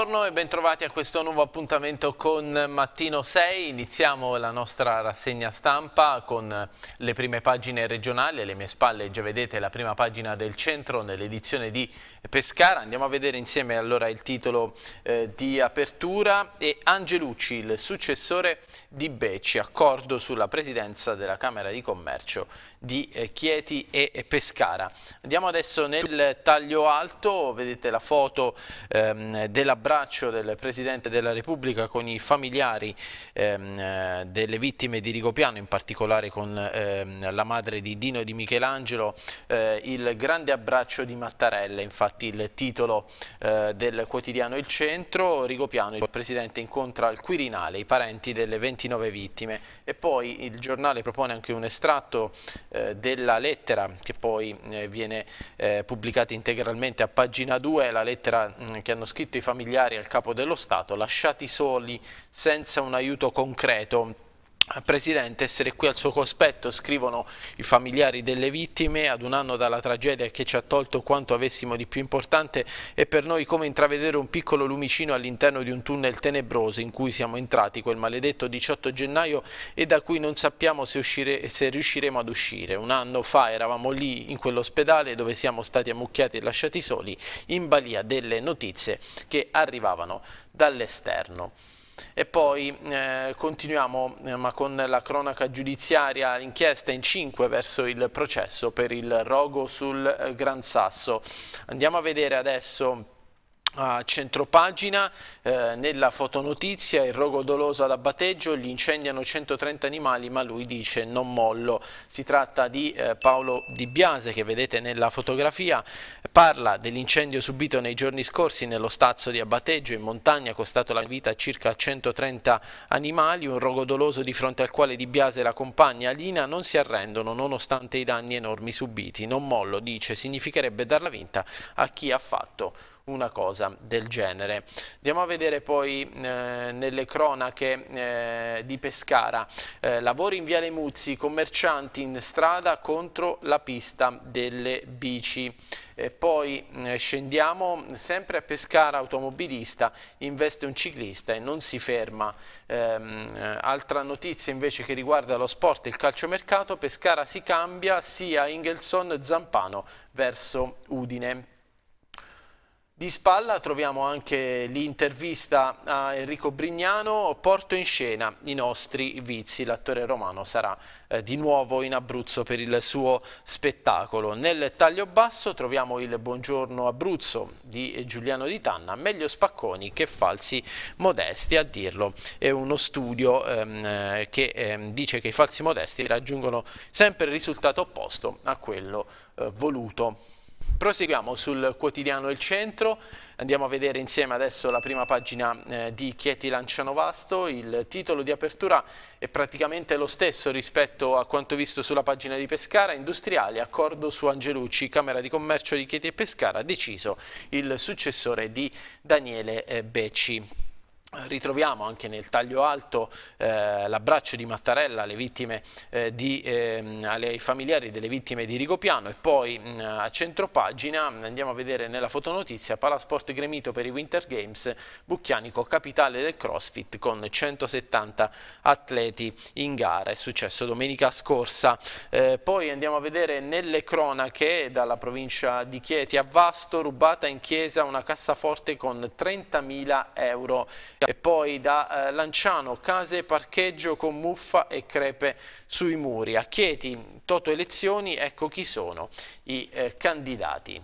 Buongiorno e bentrovati a questo nuovo appuntamento con Mattino 6. Iniziamo la nostra rassegna stampa con le prime pagine regionali. Alle mie spalle già vedete la prima pagina del centro nell'edizione di Pescara. Andiamo a vedere insieme allora il titolo eh, di apertura e Angelucci, il successore di Becci, accordo sulla presidenza della Camera di Commercio di eh, Chieti e Pescara. Andiamo adesso nel taglio alto, vedete la foto ehm, dell'abbraccio del Presidente della Repubblica con i familiari ehm, eh, delle vittime di Rigopiano, in particolare con ehm, la madre di Dino e di Michelangelo, eh, il grande abbraccio di Mattarella infatti infatti il titolo eh, del quotidiano Il Centro, Rigopiano, il presidente incontra al Quirinale i parenti delle 29 vittime e poi il giornale propone anche un estratto eh, della lettera che poi eh, viene eh, pubblicata integralmente a pagina 2, la lettera mh, mm, che hanno scritto i familiari al capo dello Stato, lasciati soli senza un aiuto concreto eh, presidente, essere qui al suo cospetto, scrivono i familiari delle vittime, ad un anno dalla tragedia che ci ha tolto quanto avessimo di più importante, è per noi come intravedere un piccolo lumicino all'interno di un tunnel tenebroso in cui siamo entrati quel maledetto 18 gennaio e da cui non sappiamo se, uscire, se riusciremo ad uscire. Un anno fa eravamo lì in quell'ospedale dove siamo stati ammucchiati e lasciati soli in balia delle notizie che arrivavano dall'esterno. E poi eh, continuiamo eh, ma con la cronaca giudiziaria, l'inchiesta in 5 verso il processo per il rogo sul eh, Gran Sasso. Andiamo a vedere adesso a centropagina, eh, nella fotonotizia, il rogo doloso ad abbateggio, gli incendiano 130 animali ma lui dice non mollo. Si tratta di eh, Paolo Di Biase che vedete nella fotografia, parla dell'incendio subito nei giorni scorsi nello stazzo di abbateggio in montagna, costato la vita a circa 130 animali, un rogo doloso di fronte al quale Di Biase e la compagna Alina non si arrendono nonostante i danni enormi subiti. Non mollo, dice, significherebbe darla vinta a chi ha fatto una cosa del genere. Andiamo a vedere poi eh, nelle cronache eh, di Pescara, eh, lavori in Viale Muzzi, commercianti in strada contro la pista delle bici. E poi eh, scendiamo sempre a Pescara, automobilista, investe un ciclista e non si ferma. Ehm, eh, altra notizia invece che riguarda lo sport e il calciomercato, Pescara si cambia sia Ingelson Zampano verso Udine. Di spalla troviamo anche l'intervista a Enrico Brignano, Porto in scena, i nostri vizi. L'attore romano sarà eh, di nuovo in Abruzzo per il suo spettacolo. Nel taglio basso troviamo il Buongiorno Abruzzo di Giuliano Di Tanna, meglio spacconi che falsi modesti a dirlo. È uno studio ehm, eh, che ehm, dice che i falsi modesti raggiungono sempre il risultato opposto a quello eh, voluto. Proseguiamo sul quotidiano Il Centro, andiamo a vedere insieme adesso la prima pagina eh, di Chieti Lanciano-Vasto, il titolo di apertura è praticamente lo stesso rispetto a quanto visto sulla pagina di Pescara, industriali, accordo su Angelucci, Camera di Commercio di Chieti e Pescara, deciso il successore di Daniele eh, Becci. Ritroviamo anche nel taglio alto eh, l'abbraccio di Mattarella alle, vittime, eh, di, eh, alle familiari delle vittime di Rigopiano e poi mh, mm, a centropagina mm, andiamo a vedere nella fotonotizia Palasport gremito per i Winter Games Bucchianico capitale del CrossFit con 170 atleti in gara, è successo domenica scorsa. Eh, poi andiamo a vedere nelle cronache dalla provincia di Chieti a Vasto rubata in chiesa una cassaforte con 30.000 euro e poi da eh, Lanciano case parcheggio con muffa e crepe sui muri. A Chieti, Toto Elezioni, ecco chi sono i eh, candidati.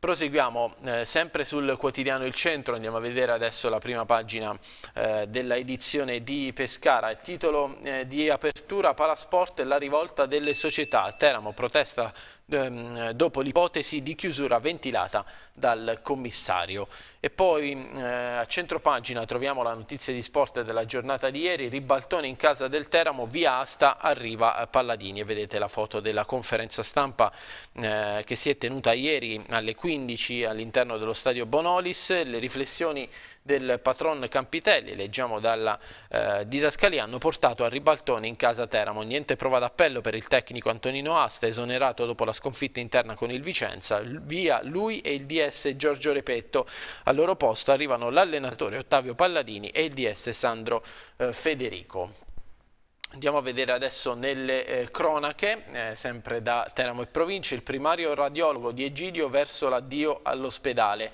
Proseguiamo eh, sempre sul quotidiano Il Centro, andiamo a vedere adesso la prima pagina eh, della edizione di Pescara. Il titolo eh, di apertura Palasport la rivolta delle società. Teramo protesta ehm, dopo l'ipotesi di chiusura ventilata dal commissario. E poi eh, a pagina troviamo la notizia di sport della giornata di ieri, ribaltone in casa del Teramo, via Asta arriva eh, Palladini e vedete la foto della conferenza stampa eh, che si è tenuta ieri alle 15 all'interno dello stadio Bonolis, le riflessioni del patron Campitelli, leggiamo dalla eh, didascalia, hanno portato a ribaltone in casa Teramo. Niente prova d'appello per il tecnico Antonino Asta, esonerato dopo la sconfitta interna con il Vicenza. Via lui e il DS Giorgio Repetto. Al loro posto arrivano l'allenatore Ottavio Palladini e il DS Sandro eh, Federico. Andiamo a vedere adesso nelle eh, cronache, eh, sempre da Teramo e provincia, il primario radiologo di Egidio verso l'addio all'ospedale.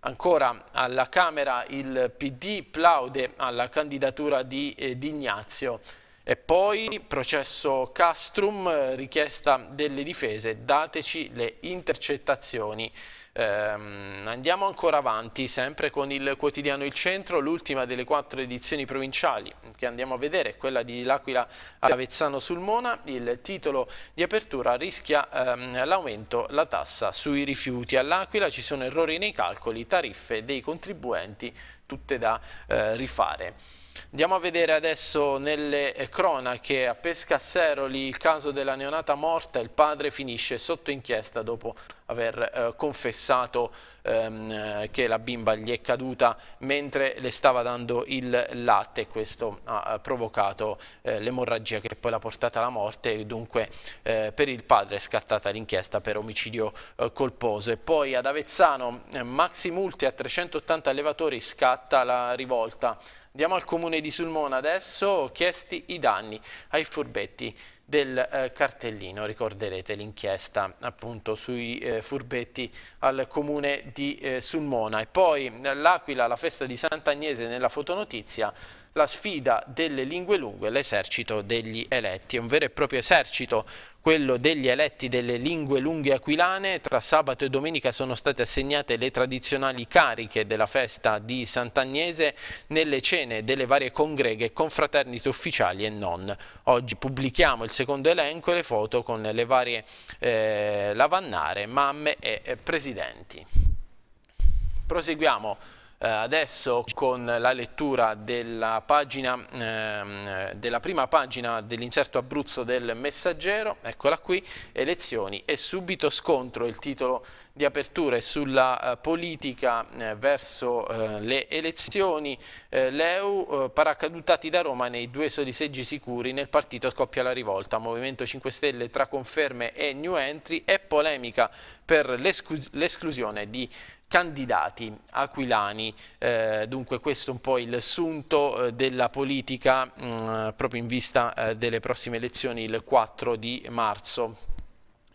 Ancora alla Camera il PD plaude alla candidatura di, eh, di Ignazio e poi processo Castrum, eh, richiesta delle difese, dateci le intercettazioni. Ehm, andiamo ancora avanti, sempre con il quotidiano Il Centro, l'ultima delle quattro edizioni provinciali che andiamo a vedere è quella di L'Aquila ad Avezzano sul Mona. Il titolo di apertura rischia ehm, l'aumento la tassa sui rifiuti. All'Aquila ci sono errori nei calcoli, tariffe dei contribuenti tutte da eh, rifare. Andiamo a vedere adesso nelle eh, cronache a Pescasseroli il caso della neonata morta, il padre finisce sotto inchiesta dopo aver eh, confessato ehm, eh, che la bimba gli è caduta mentre le stava dando il latte e questo ha eh, provocato eh, l'emorragia che poi l'ha portata alla morte e dunque eh, per il padre è scattata l'inchiesta per omicidio eh, colposo. E poi ad Avezzano maxi multi a 380 allevatori scatta la rivolta. Andiamo al comune di Sulmona adesso, chiesti i danni ai furbetti del eh, cartellino, ricorderete l'inchiesta appunto sui eh, furbetti al comune di eh, Sulmona e poi eh, l'Aquila, la festa di Sant'Agnese nella fotonotizia, la sfida delle lingue lunghe, l'esercito degli eletti, un vero e proprio esercito quello degli eletti delle lingue lunghe aquilane, tra sabato e domenica sono state assegnate le tradizionali cariche della festa di Sant'Agnese nelle cene delle varie congreghe, confraternite ufficiali e non. Oggi pubblichiamo il secondo elenco e le foto con le varie eh, lavannare, mamme e eh, presidenti. Proseguiamo eh, adesso con la lettura della, pagina, ehm, della prima pagina dell'inserto Abruzzo del Messaggero, eccola qui, elezioni e subito scontro, il titolo di apertura è sulla eh, politica eh, verso le elezioni, l'EU paracadutati da Roma nei due soli seggi sicuri, nel partito scoppia la rivolta, Movimento 5 Stelle tra conferme e new entry e polemica per l'esclusione di candidati aquilani. Eh, dunque questo è un po' il sunto eh, della politica mh, mm, proprio in vista eh, delle prossime elezioni il 4 di marzo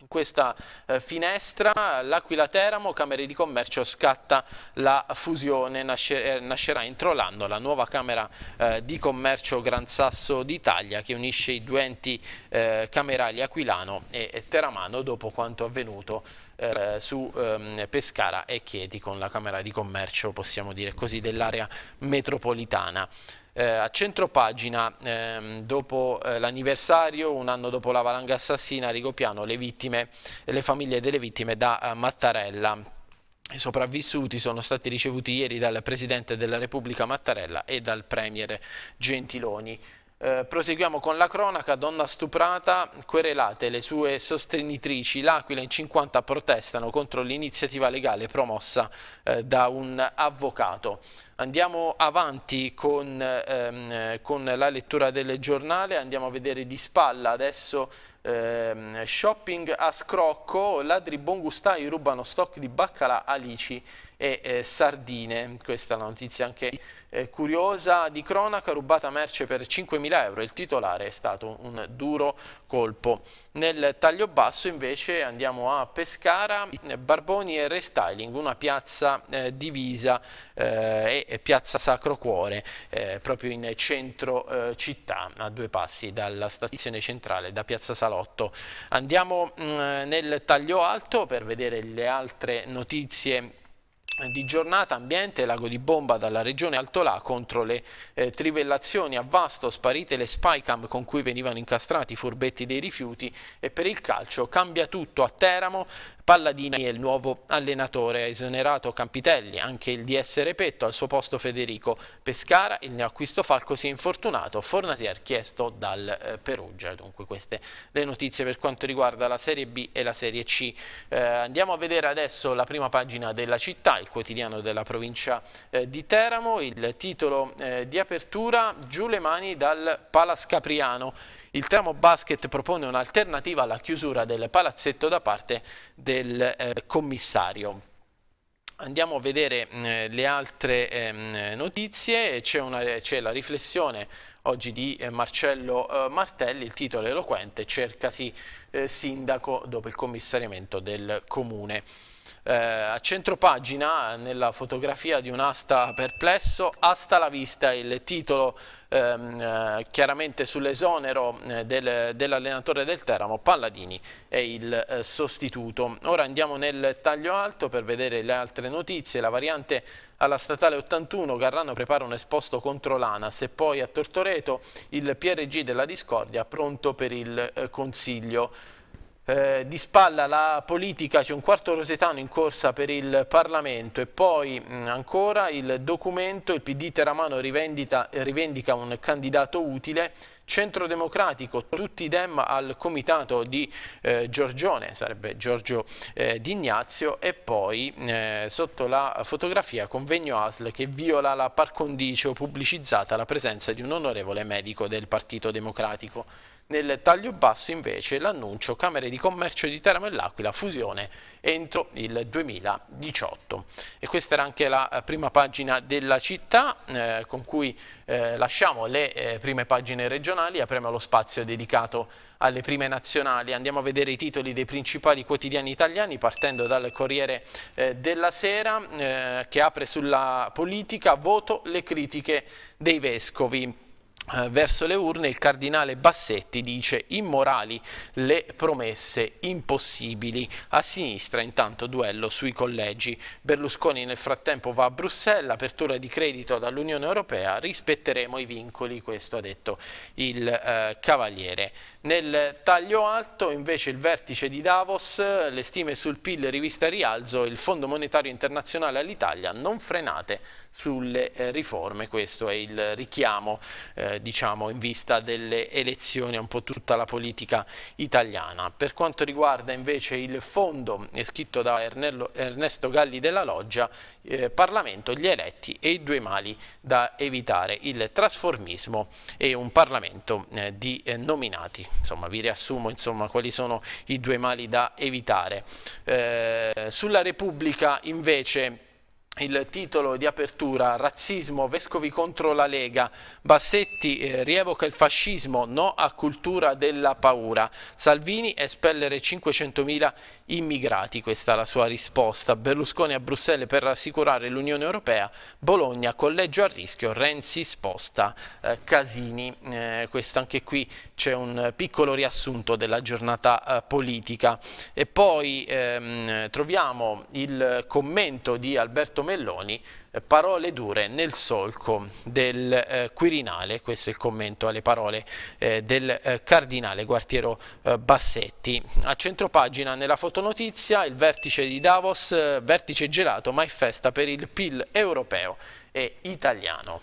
questa eh, finestra l'Aquila Teramo, Camere di Commercio, scatta la fusione, nasce, nascerà entro l'anno la nuova Camera eh, di Commercio Gran Sasso d'Italia che unisce i due enti camerali aquilano e, e teramano dopo quanto avvenuto eh, su ehm, Pescara e Chieti con la Camera di Commercio, possiamo dire così, dell'area metropolitana. Eh, a centro pagina, ehm, dopo eh, l'anniversario, un anno dopo la valanga assassina, a Rigopiano, le, vittime, le famiglie delle vittime da eh, Mattarella. I sopravvissuti sono stati ricevuti ieri dal Presidente della Repubblica Mattarella e dal Premier Gentiloni. Eh, proseguiamo con la cronaca, donna stuprata, querelate le sue sostenitrici, l'Aquila in 50 protestano contro l'iniziativa legale promossa eh, da un avvocato. Andiamo avanti con, ehm, con, la lettura del giornale, andiamo a vedere di spalla adesso ehm, shopping a scrocco, ladri bongustai rubano stock di baccalà alici e eh, sardine. Questa è la notizia anche eh, curiosa di cronaca, rubata merce per 5.000 euro. Il titolare è stato un duro colpo. Nel taglio basso invece andiamo a Pescara, Barboni e Restyling, una piazza eh, divisa eh, e piazza Sacro Cuore, eh, proprio in centro eh, città, a due passi dalla stazione centrale, da piazza Salotto. Andiamo mh, mm, nel taglio alto per vedere le altre notizie di giornata ambiente lago di bomba dalla regione Altolà contro le eh, trivellazioni a vasto sparite le spycam con cui venivano incastrati i furbetti dei rifiuti e per il calcio cambia tutto a Teramo Palladini è il nuovo allenatore, ha esonerato Campitelli, anche il DS Repetto, al suo posto Federico Pescara, il neoacquisto Falco si è infortunato, Fornasier chiesto dal eh, Perugia. Dunque queste le notizie per quanto riguarda la Serie B e la Serie C. Eh, andiamo a vedere adesso la prima pagina della città, il quotidiano della provincia eh, di Teramo, il titolo eh, di apertura Giù le mani dal Palascapriano. Il Tramo Basket propone un'alternativa alla chiusura del palazzetto da parte del eh, commissario. Andiamo a vedere eh, le altre eh, notizie, c'è la riflessione oggi di eh, Marcello eh, Martelli, il titolo è eloquente, cercasi eh, sindaco dopo il commissariamento del comune. Eh, a pagina, nella fotografia di un'asta perplesso, Asta la vista, il titolo ehm, eh, chiaramente sull'esonero eh, del, dell'allenatore del Teramo, Palladini è il eh, sostituto. Ora andiamo nel taglio alto per vedere le altre notizie, la variante alla statale 81 Garrano prepara un esposto contro l'ANAS e poi a Tortoreto il PRG della Discordia pronto per il eh, Consiglio eh, di spalla la politica, c'è un quarto rosetano in corsa per il Parlamento e poi mh, mm, ancora il documento, il PD Teramano rivendica un candidato utile, Centro Democratico, tutti i dem al comitato di eh, Giorgione, sarebbe Giorgio eh, D'Ignazio e poi eh, sotto la fotografia convegno ASL che viola la par condicio pubblicizzata la presenza di un onorevole medico del Partito Democratico. Nel taglio basso invece l'annuncio Camere di Commercio di Teramo e L'Aquila fusione entro il 2018. E questa era anche la eh, prima pagina della città eh, con cui eh, lasciamo le eh, prime pagine regionali, apriamo lo spazio dedicato alle prime nazionali. Andiamo a vedere i titoli dei principali quotidiani italiani partendo dal Corriere eh, della Sera eh, che apre sulla politica, voto le critiche dei vescovi. Eh, verso le urne il cardinale Bassetti dice immorali le promesse impossibili a sinistra intanto duello sui collegi Berlusconi nel frattempo va a Bruxelles apertura di credito dall'Unione Europea rispetteremo i vincoli questo ha detto il eh, Cavaliere nel taglio alto invece il vertice di Davos le stime sul PIL rivista Rialzo il Fondo Monetario Internazionale all'Italia non frenate sulle eh, riforme questo è il richiamo eh, eh, diciamo in vista delle elezioni un po' tutta la politica italiana. Per quanto riguarda invece il fondo scritto da Ernello, Ernesto Galli della Loggia, eh, Parlamento, gli eletti e i due mali da evitare, il trasformismo e un Parlamento eh, di eh, nominati. Insomma, vi riassumo insomma, quali sono i due mali da evitare. Eh, sulla Repubblica invece il titolo di apertura Razzismo, Vescovi contro la Lega, Bassetti eh, rievoca il fascismo, no a cultura della paura, Salvini espellere 500.000 immigrati, questa è la sua risposta, Berlusconi a Bruxelles per rassicurare l'Unione Europea, Bologna, collegio a rischio, Renzi sposta eh, Casini, eh, questo anche qui c'è un piccolo riassunto della giornata eh, politica e poi ehm, troviamo il commento di Alberto Roberto Melloni, eh, parole dure nel solco del eh, Quirinale, questo è il commento alle parole eh, del eh, cardinale Guartiero eh, Bassetti. A centropagina nella fotonotizia il vertice di Davos, eh, vertice gelato, ma è festa per il PIL europeo e italiano.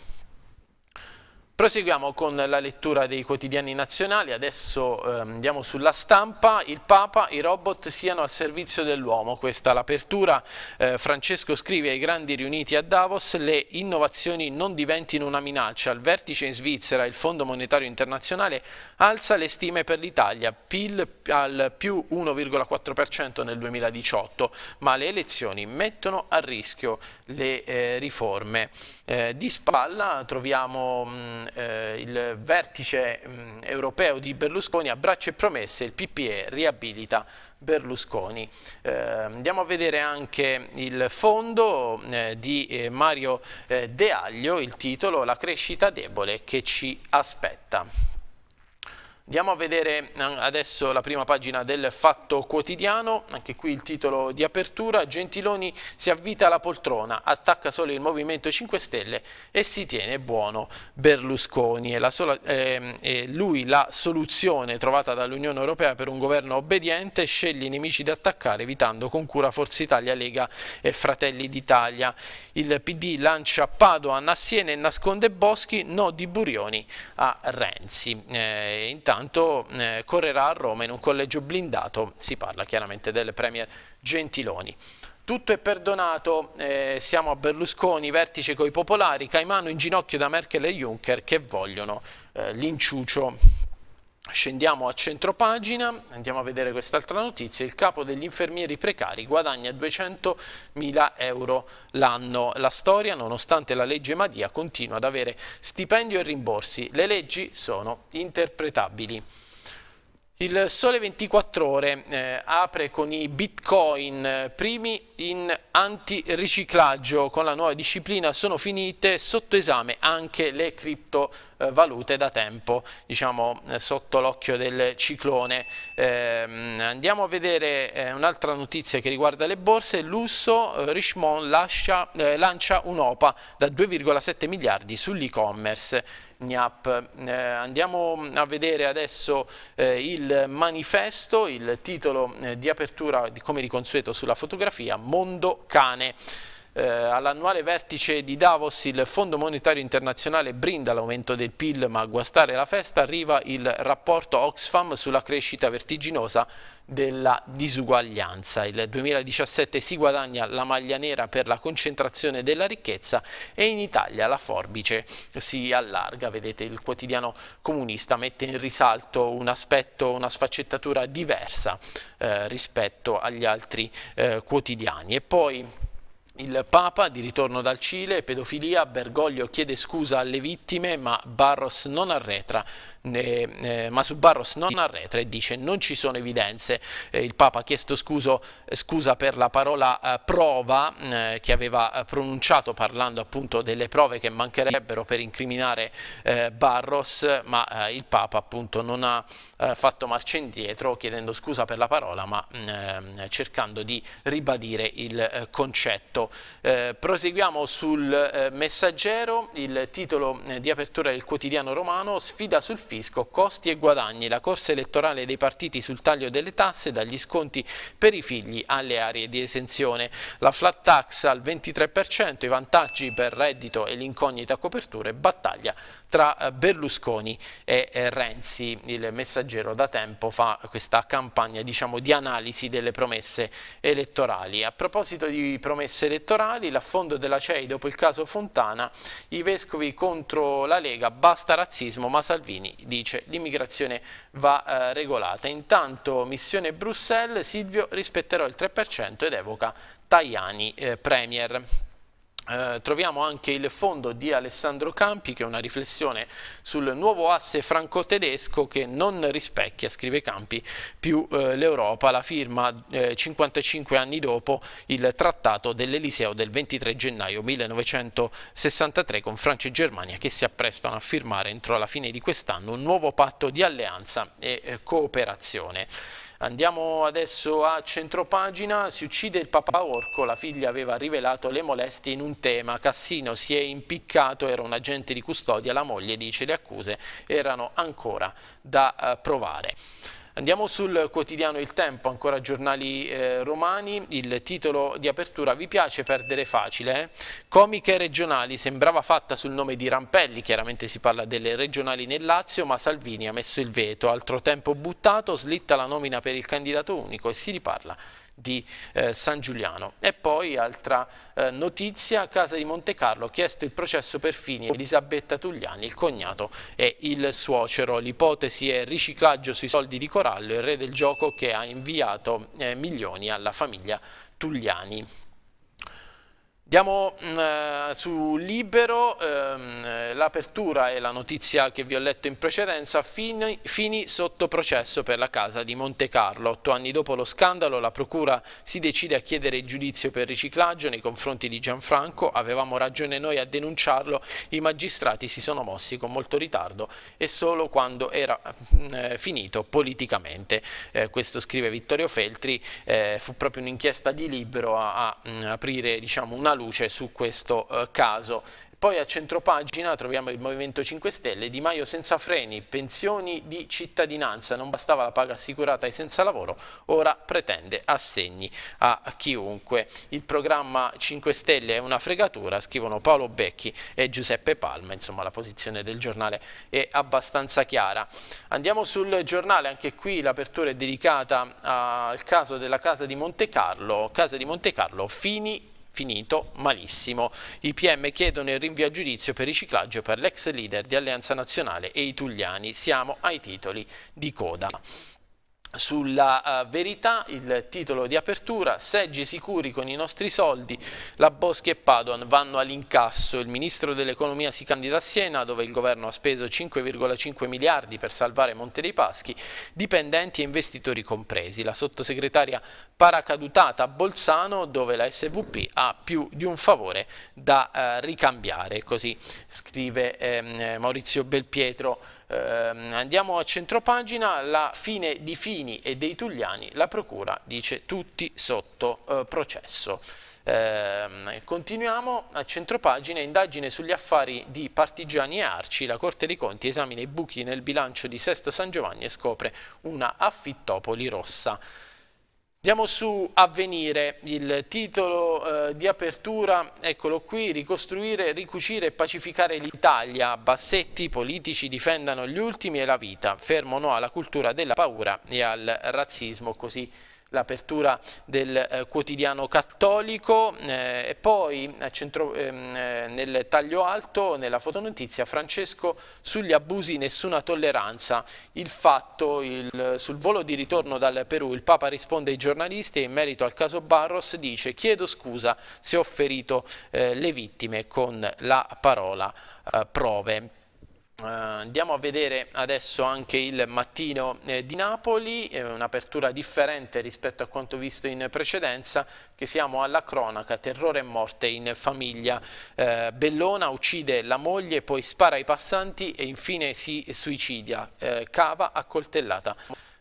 Proseguiamo con la lettura dei quotidiani nazionali, adesso eh, andiamo sulla stampa, il Papa, i robot siano al servizio dell'uomo, questa è l'apertura, eh, Francesco scrive ai grandi riuniti a Davos, le innovazioni non diventino una minaccia, al vertice in Svizzera il Fondo Monetario Internazionale alza le stime per l'Italia, PIL al più 1,4% nel 2018, ma le elezioni mettono a rischio le eh, riforme. Eh, di spalla troviamo... Mh, mm, eh, il vertice mh, mm, europeo di Berlusconi, abbraccio e promesse, il PPE riabilita Berlusconi. Eh, andiamo a vedere anche il fondo eh, di eh, Mario eh, De Aglio, il titolo La crescita debole che ci aspetta. Andiamo a vedere mm, adesso la prima pagina del Fatto Quotidiano, anche qui il titolo di apertura, Gentiloni si avvita alla poltrona, attacca solo il Movimento 5 Stelle e si tiene buono Berlusconi. È, la sola, eh, è lui la soluzione trovata dall'Unione Europea per un governo obbediente, sceglie i nemici da attaccare evitando con cura Forza Italia, Lega e Fratelli d'Italia. Il PD lancia Padoan a Siena e nasconde Boschi, no di Burioni a Renzi. Eh, intanto intanto eh, correrà a Roma in un collegio blindato, si parla chiaramente del Premier Gentiloni. Tutto è perdonato, eh, siamo a Berlusconi, vertice coi popolari, Caimano in ginocchio da Merkel e Juncker che vogliono eh, l'inciucio Scendiamo a centro pagina, andiamo a vedere quest'altra notizia, il capo degli infermieri precari guadagna 200.000 euro l'anno. La storia, nonostante la legge Madia, continua ad avere stipendio e rimborsi. Le leggi sono interpretabili. Il Sole 24 Ore eh, apre con i bitcoin eh, primi in antiriciclaggio, con la nuova disciplina sono finite sotto esame anche le criptovalute da tempo, diciamo eh, sotto l'occhio del ciclone. Eh, andiamo a vedere eh, un'altra notizia che riguarda le borse, lusso eh, Richmond lascia, lancia un'OPA da 2,7 miliardi sull'e-commerce. NIAP. Eh, andiamo a vedere adesso eh, il manifesto, il titolo eh, di apertura, di, come di consueto sulla fotografia, Mondo Cane. Eh, all'annuale vertice di Davos il Fondo Monetario Internazionale brinda l'aumento del PIL ma a guastare la festa arriva il rapporto Oxfam sulla crescita vertiginosa della disuguaglianza. Il 2017 si guadagna la maglia nera per la concentrazione della ricchezza e in Italia la forbice si allarga. Vedete, il quotidiano comunista mette in risalto un aspetto, una sfaccettatura diversa eh, rispetto agli altri eh, quotidiani. E poi il Papa, di ritorno dal Cile, pedofilia, Bergoglio chiede scusa alle vittime, ma Barros non arretra eh, eh, ma su Barros non arretra e dice non ci sono evidenze. Eh, il Papa ha chiesto scuso, eh, scusa per la parola eh, prova eh, che aveva pronunciato parlando appunto delle prove che mancherebbero per incriminare Barros, ma il Papa appunto non ha fatto marcia indietro chiedendo scusa per la parola, ma mm, ehm, cercando di ribadire il concetto. proseguiamo sul messaggero, il titolo di apertura del quotidiano romano, sfida sul film fisco, costi e guadagni, la corsa elettorale dei partiti sul taglio delle tasse, dagli sconti per i figli alle aree di esenzione, la flat tax al 23%, i vantaggi per reddito e l'incognita coperture, battaglia tra eh, Berlusconi e eh, Renzi. Il messaggero da tempo fa questa campagna diciamo, di analisi delle promesse elettorali. A proposito di promesse elettorali, l'affondo della CEI dopo il caso Fontana, i vescovi contro la Lega, basta razzismo, ma Salvini dice l'immigrazione va eh, regolata. Intanto missione Bruxelles, Silvio rispetterò il 3% ed evoca Tajani eh, Premier. Eh, troviamo anche il fondo di Alessandro Campi che è una riflessione sul nuovo asse franco-tedesco che non rispecchia, scrive Campi, più eh, l'Europa, la firma eh, 55 anni dopo il trattato dell'Eliseo del 23 gennaio 1963 con Francia e Germania che si apprestano a firmare entro la fine di quest'anno un nuovo patto di alleanza e eh, cooperazione. Andiamo adesso a centropagina, si uccide il papà Orco, la figlia aveva rivelato le molestie in un tema, Cassino si è impiccato, era un agente di custodia, la moglie dice le accuse erano ancora da eh, provare. Andiamo sul quotidiano Il Tempo, ancora giornali eh, romani, il titolo di apertura Vi piace perdere facile? Eh? Comiche regionali, sembrava fatta sul nome di Rampelli, chiaramente si parla delle regionali nel Lazio, ma Salvini ha messo il veto, altro tempo buttato, slitta la nomina per il candidato unico e si riparla di eh, San Giuliano. E poi, altra eh, notizia, Casa di Monte Carlo ha chiesto il processo per fini Elisabetta Tugliani, il cognato e il suocero. L'ipotesi è riciclaggio sui soldi di Corallo, il re del gioco che ha inviato eh, milioni alla famiglia Tugliani. Diamo mm, eh, su Libero ehm, l'apertura e la notizia che vi ho letto in precedenza, Fini, Fini sotto processo per la casa di Monte Carlo. Otto anni dopo lo scandalo la procura si decide a chiedere il giudizio per riciclaggio nei confronti di Gianfranco, avevamo ragione noi a denunciarlo, i magistrati si sono mossi con molto ritardo e solo quando era mm, eh, finito politicamente. Eh, questo scrive Vittorio Feltri, eh, fu proprio un'inchiesta di Libero a, a, a mm, aprire diciamo, una luce su questo eh, caso. Poi a centropagina troviamo il Movimento 5 Stelle, Di Maio senza freni, pensioni di cittadinanza, non bastava la paga assicurata ai senza lavoro, ora pretende assegni a chiunque. Il programma 5 Stelle è una fregatura, scrivono Paolo Becchi e Giuseppe Palma, insomma la posizione del giornale è abbastanza chiara. Andiamo sul giornale, anche qui l'apertura è dedicata al caso della Casa di Monte Carlo, Casa di Monte Carlo, Fini finito malissimo. I PM chiedono il rinvio a giudizio per riciclaggio per l'ex leader di Alleanza Nazionale e i Tugliani. Siamo ai titoli di coda sulla uh, verità, il titolo di apertura, seggi sicuri con i nostri soldi, la Boschi e Padoan vanno all'incasso, il ministro dell'economia si candida a Siena dove il governo ha speso 5,5 miliardi per salvare Monte dei Paschi, dipendenti e investitori compresi, la sottosegretaria paracadutata a Bolzano dove la SVP ha più di un favore da uh, ricambiare, così scrive ehm, Maurizio Belpietro. Uh, andiamo a centropagina, la fine di fine Salvini e dei Tugliani la Procura dice tutti sotto eh, processo. Eh, continuiamo a centropagina, indagine sugli affari di Partigiani e Arci, la Corte dei Conti esamina i buchi nel bilancio di Sesto San Giovanni e scopre una affittopoli rossa. Andiamo su Avvenire, il titolo eh, di apertura, eccolo qui, ricostruire, ricucire e pacificare l'Italia. Bassetti, politici difendano gli ultimi e la vita, fermo no alla cultura della paura e al razzismo, così l'apertura del eh, quotidiano cattolico eh, e poi eh, centro, ehm, eh, nel taglio alto, nella fotonotizia, Francesco sugli abusi nessuna tolleranza, il fatto il, sul volo di ritorno dal Perù il Papa risponde ai giornalisti e in merito al caso Barros dice chiedo scusa se ho ferito eh, le vittime con la parola eh, prove. Uh, andiamo a vedere adesso anche il mattino eh, di Napoli, eh, un'apertura differente rispetto a quanto visto in precedenza, che siamo alla cronaca, terrore e morte in famiglia. Eh, Bellona uccide la moglie, poi spara ai passanti e infine si suicida, eh, cava accoltellata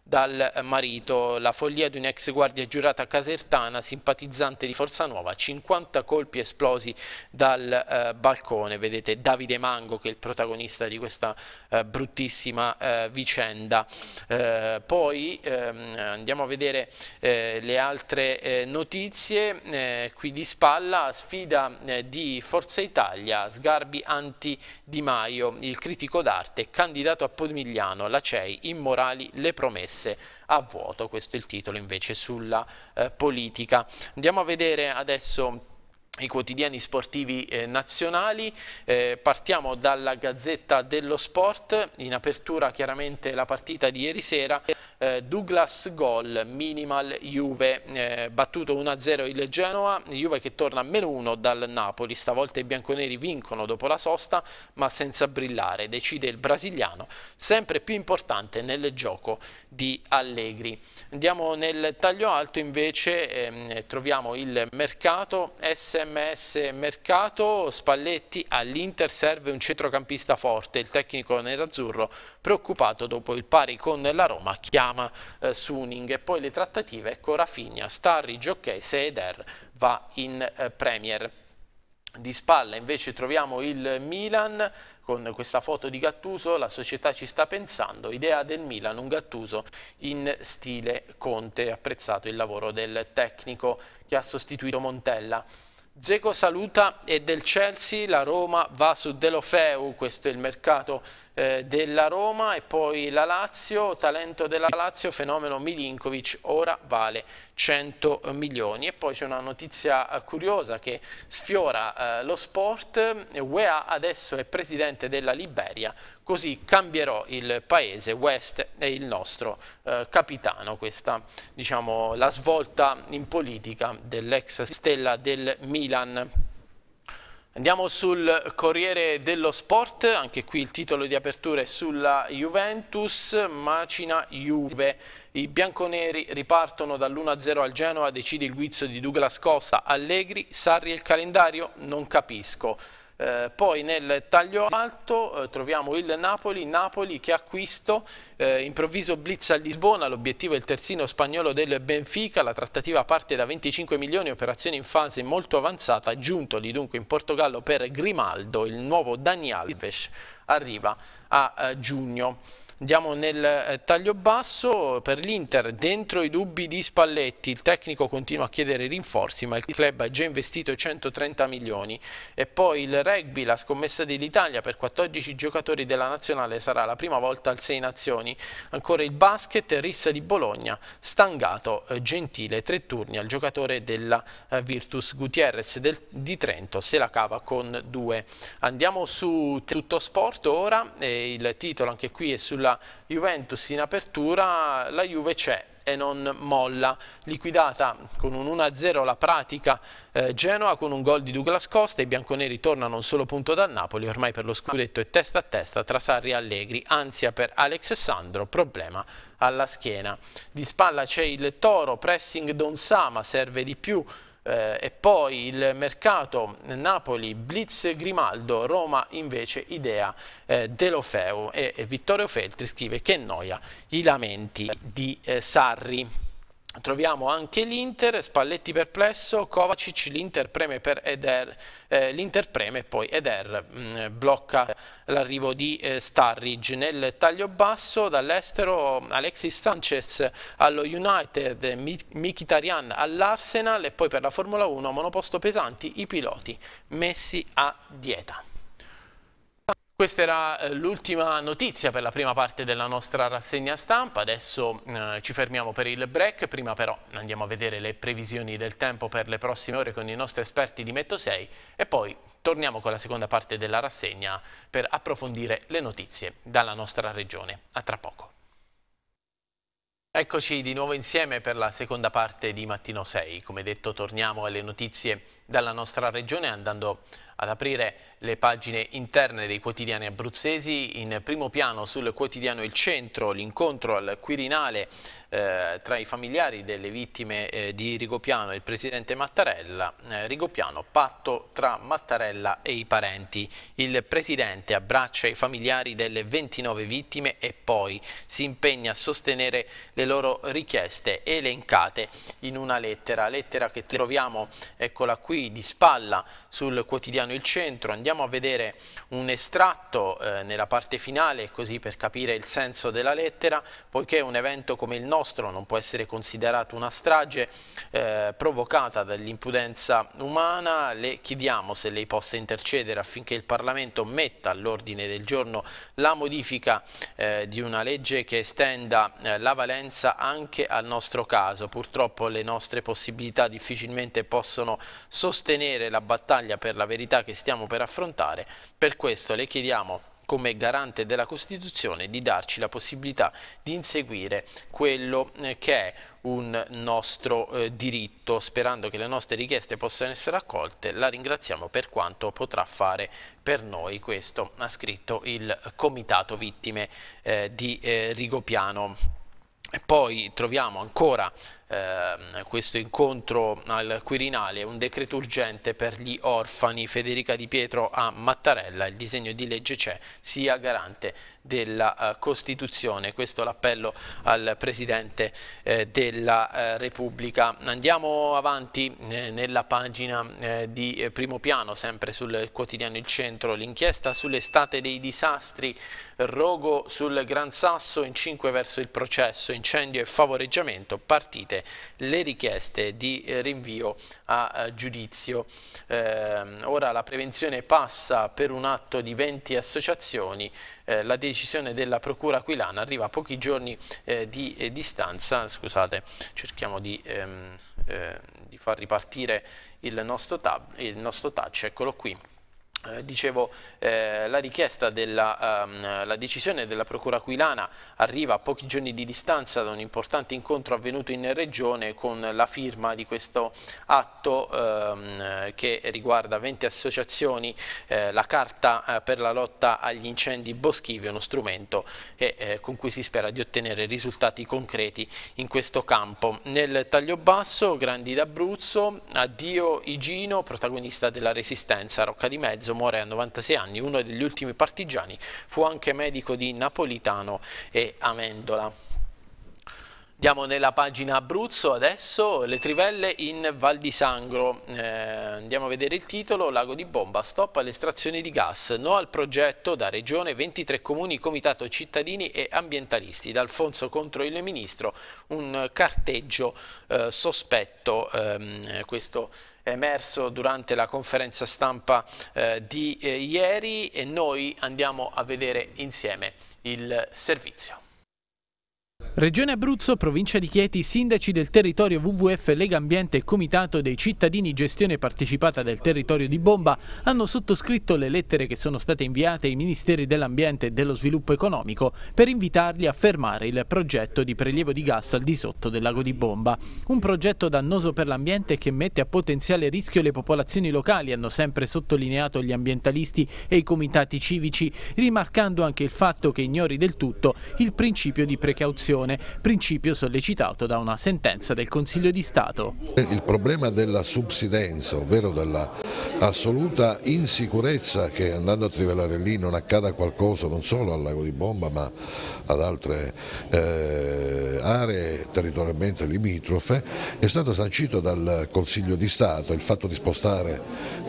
dal marito. La follia di un ex guardia giurata casertana, simpatizzante di Forza Nuova, 50 colpi esplosi dal eh, balcone. Vedete Davide Mango che è il protagonista di questa eh, bruttissima eh, vicenda. Eh, poi ehm, andiamo a vedere eh, le altre eh, notizie. qui di spalla, sfida di Forza Italia, Sgarbi anti Di Maio, il critico d'arte, candidato a Pomigliano, la CEI, immorali le promesse promesse a vuoto, questo è il titolo invece sulla eh, politica. Andiamo a vedere adesso i quotidiani sportivi eh, nazionali. Eh, partiamo dalla Gazzetta dello Sport, in apertura chiaramente la partita di ieri sera eh, Douglas gol, minimal Juve, eh, battuto 1-0 il Genoa, Juve che torna a meno 1 dal Napoli, stavolta i bianconeri vincono dopo la sosta ma senza brillare, decide il brasiliano, sempre più importante nel gioco di Allegri. Andiamo nel taglio alto invece, ehm, troviamo il mercato, sms mercato, Spalletti all'Inter serve un centrocampista forte, il tecnico nerazzurro preoccupato dopo il pari con la Roma, chiama eh, Suning e poi le trattative con ecco, Rafinha, Starri, Giocchese ed Er va in eh, Premier. Di spalla invece troviamo il Milan con questa foto di Gattuso, la società ci sta pensando, idea del Milan, un Gattuso in stile Conte, apprezzato il lavoro del tecnico che ha sostituito Montella. Zeco saluta e del Chelsea, la Roma va su Delofeu, questo è il mercato eh, della Roma e poi la Lazio, talento della Lazio, fenomeno Milinkovic, ora vale 100 milioni. E poi c'è una notizia eh, curiosa che sfiora eh, lo sport, UEA adesso è presidente della Liberia, così cambierò il paese, West è il nostro eh, capitano, questa diciamo la svolta in politica dell'ex stella del Milan. Andiamo sul Corriere dello Sport, anche qui il titolo di apertura è sulla Juventus, Macina Juve. I bianconeri ripartono dall'1-0 al Genoa, decide il guizzo di Douglas Costa, Allegri, Sarri e il calendario? Non capisco. Eh, poi nel taglio alto eh, troviamo il Napoli, Napoli che acquisto, eh, improvviso blitz a Lisbona, l'obiettivo è il terzino spagnolo del Benfica, la trattativa parte da 25 milioni, operazione in fase molto avanzata, Giuntoli dunque in Portogallo per Grimaldo, il nuovo Daniel Alves arriva a eh, giugno. Andiamo nel eh, taglio basso per l'Inter, dentro i dubbi di Spalletti, il tecnico continua a chiedere rinforzi ma il club ha già investito 130 milioni e poi il rugby, la scommessa dell'Italia per 14 giocatori della nazionale sarà la prima volta al 6 nazioni, ancora il basket, rissa di Bologna, stangato, eh, gentile, tre turni al giocatore della eh, Virtus Gutierrez del, di Trento, se la cava con due. Andiamo su tutto sport ora, il titolo anche qui è sulla sulla Juventus in apertura la Juve c'è e non molla. Liquidata con un 1-0 la pratica eh, Genoa con un gol di Douglas Costa. I bianconeri tornano un solo punto dal Napoli, ormai per lo scudetto è testa a testa tra Sarri e Allegri. Ansia per Alex e Sandro, problema alla schiena. Di spalla c'è il Toro, pressing Don Sama, serve di più eh, e poi il mercato Napoli Blitz Grimaldo, Roma invece idea eh, Delofeu e, e Vittorio Feltri scrive che noia i lamenti di eh, Sarri. Troviamo anche l'Inter, Spalletti perplesso, Kovacic, l'Inter preme, per Eder, eh, l'Inter preme e poi Eder mh, mm, blocca l'arrivo di eh, Starridge. Nel taglio basso dall'estero Alexis Sanchez allo United, Mikitarian all'Arsenal e poi per la Formula 1 monoposto pesanti i piloti messi a dieta. Questa era eh, l'ultima notizia per la prima parte della nostra rassegna stampa, adesso eh, ci fermiamo per il break, prima però andiamo a vedere le previsioni del tempo per le prossime ore con i nostri esperti di Metto 6 e poi torniamo con la seconda parte della rassegna per approfondire le notizie dalla nostra regione. A tra poco. Eccoci di nuovo insieme per la seconda parte di Mattino 6. Come detto torniamo alle notizie dalla nostra regione andando ad aprire le pagine interne dei quotidiani abruzzesi, in primo piano sul quotidiano Il Centro, l'incontro al Quirinale eh, tra i familiari delle vittime eh, di Rigopiano e il presidente Mattarella, eh, Rigopiano, patto tra Mattarella e i parenti. Il presidente abbraccia i familiari delle 29 vittime e poi si impegna a sostenere le loro richieste elencate in una lettera, lettera che troviamo, eccola qui, qui di spalla sul quotidiano Il Centro, andiamo a vedere un estratto eh, nella parte finale così per capire il senso della lettera, poiché un evento come il nostro non può essere considerato una strage eh, provocata dall'impudenza umana, le chiediamo se lei possa intercedere affinché il Parlamento metta all'ordine del giorno la modifica eh, di una legge che estenda eh, la valenza anche al nostro caso. Purtroppo le nostre possibilità difficilmente possono sostenere la battaglia battaglia per la verità che stiamo per affrontare, per questo le chiediamo come garante della Costituzione di darci la possibilità di inseguire quello eh, che è un nostro eh, diritto, sperando che le nostre richieste possano essere accolte, la ringraziamo per quanto potrà fare per noi, questo ha scritto il Comitato Vittime eh, di eh, Rigopiano. poi troviamo ancora Ehm, questo incontro al Quirinale, un decreto urgente per gli orfani, Federica Di Pietro a Mattarella, il disegno di legge c'è, sia garante della eh, Costituzione, questo l'appello al Presidente eh, della eh, Repubblica. Andiamo avanti nella pagina di primo piano, sempre sul quotidiano Il Centro, l'inchiesta sull'estate dei disastri, rogo sul Gran Sasso, in 5 verso il processo, incendio e favoreggiamento, partite tutte le richieste di eh, rinvio a eh, giudizio. Ehm, ora la prevenzione passa per un atto di 20 associazioni, eh, la decisione della Procura Aquilana arriva a pochi giorni di distanza, scusate, cerchiamo di, ehm, eh, di far ripartire il nostro, tab, il nostro touch, eccolo qui. Eh, dicevo, eh, la richiesta della um, la decisione della Procura Aquilana arriva a pochi giorni di distanza da un importante incontro avvenuto in Regione con la firma di questo atto ehm, che riguarda 20 associazioni, eh, la Carta eh, per la lotta agli incendi boschivi, uno strumento che, eh, con cui si spera di ottenere risultati concreti in questo campo. Nel taglio basso, Grandi d'Abruzzo, addio Igino, protagonista della Resistenza, Rocca di Mezzo, muore a 96 anni, uno degli ultimi partigiani, fu anche medico di Napolitano e Amendola. Andiamo nella pagina Abruzzo adesso, le trivelle in Val di Sangro, eh, andiamo a vedere il titolo, Lago di Bomba, stop all'estrazione di gas, no al progetto da Regione 23 Comuni, Comitato Cittadini e Ambientalisti, D'Alfonso contro il Ministro, un carteggio eh, sospetto, ehm, questo emerso durante la conferenza stampa eh, di eh, ieri e noi andiamo a vedere insieme il servizio. Regione Abruzzo, provincia di Chieti, sindaci del territorio WWF Lega Ambiente e Comitato dei cittadini gestione partecipata del territorio di Bomba hanno sottoscritto le lettere che sono state inviate ai ministeri dell'ambiente e dello sviluppo economico per invitarli a fermare il progetto di prelievo di gas al di sotto del lago di Bomba. Un progetto dannoso per l'ambiente che mette a potenziale rischio le popolazioni locali, hanno sempre sottolineato gli ambientalisti e i comitati civici, rimarcando anche il fatto che ignori del tutto il principio di precauzione Cassazione, principio sollecitato da una sentenza del Consiglio di Stato. Il problema della subsidenza, ovvero dell'assoluta insicurezza che andando a trivellare lì non accada qualcosa non solo al lago di Bomba ma ad altre eh, aree territorialmente limitrofe, è stato sancito dal Consiglio di Stato il fatto di spostare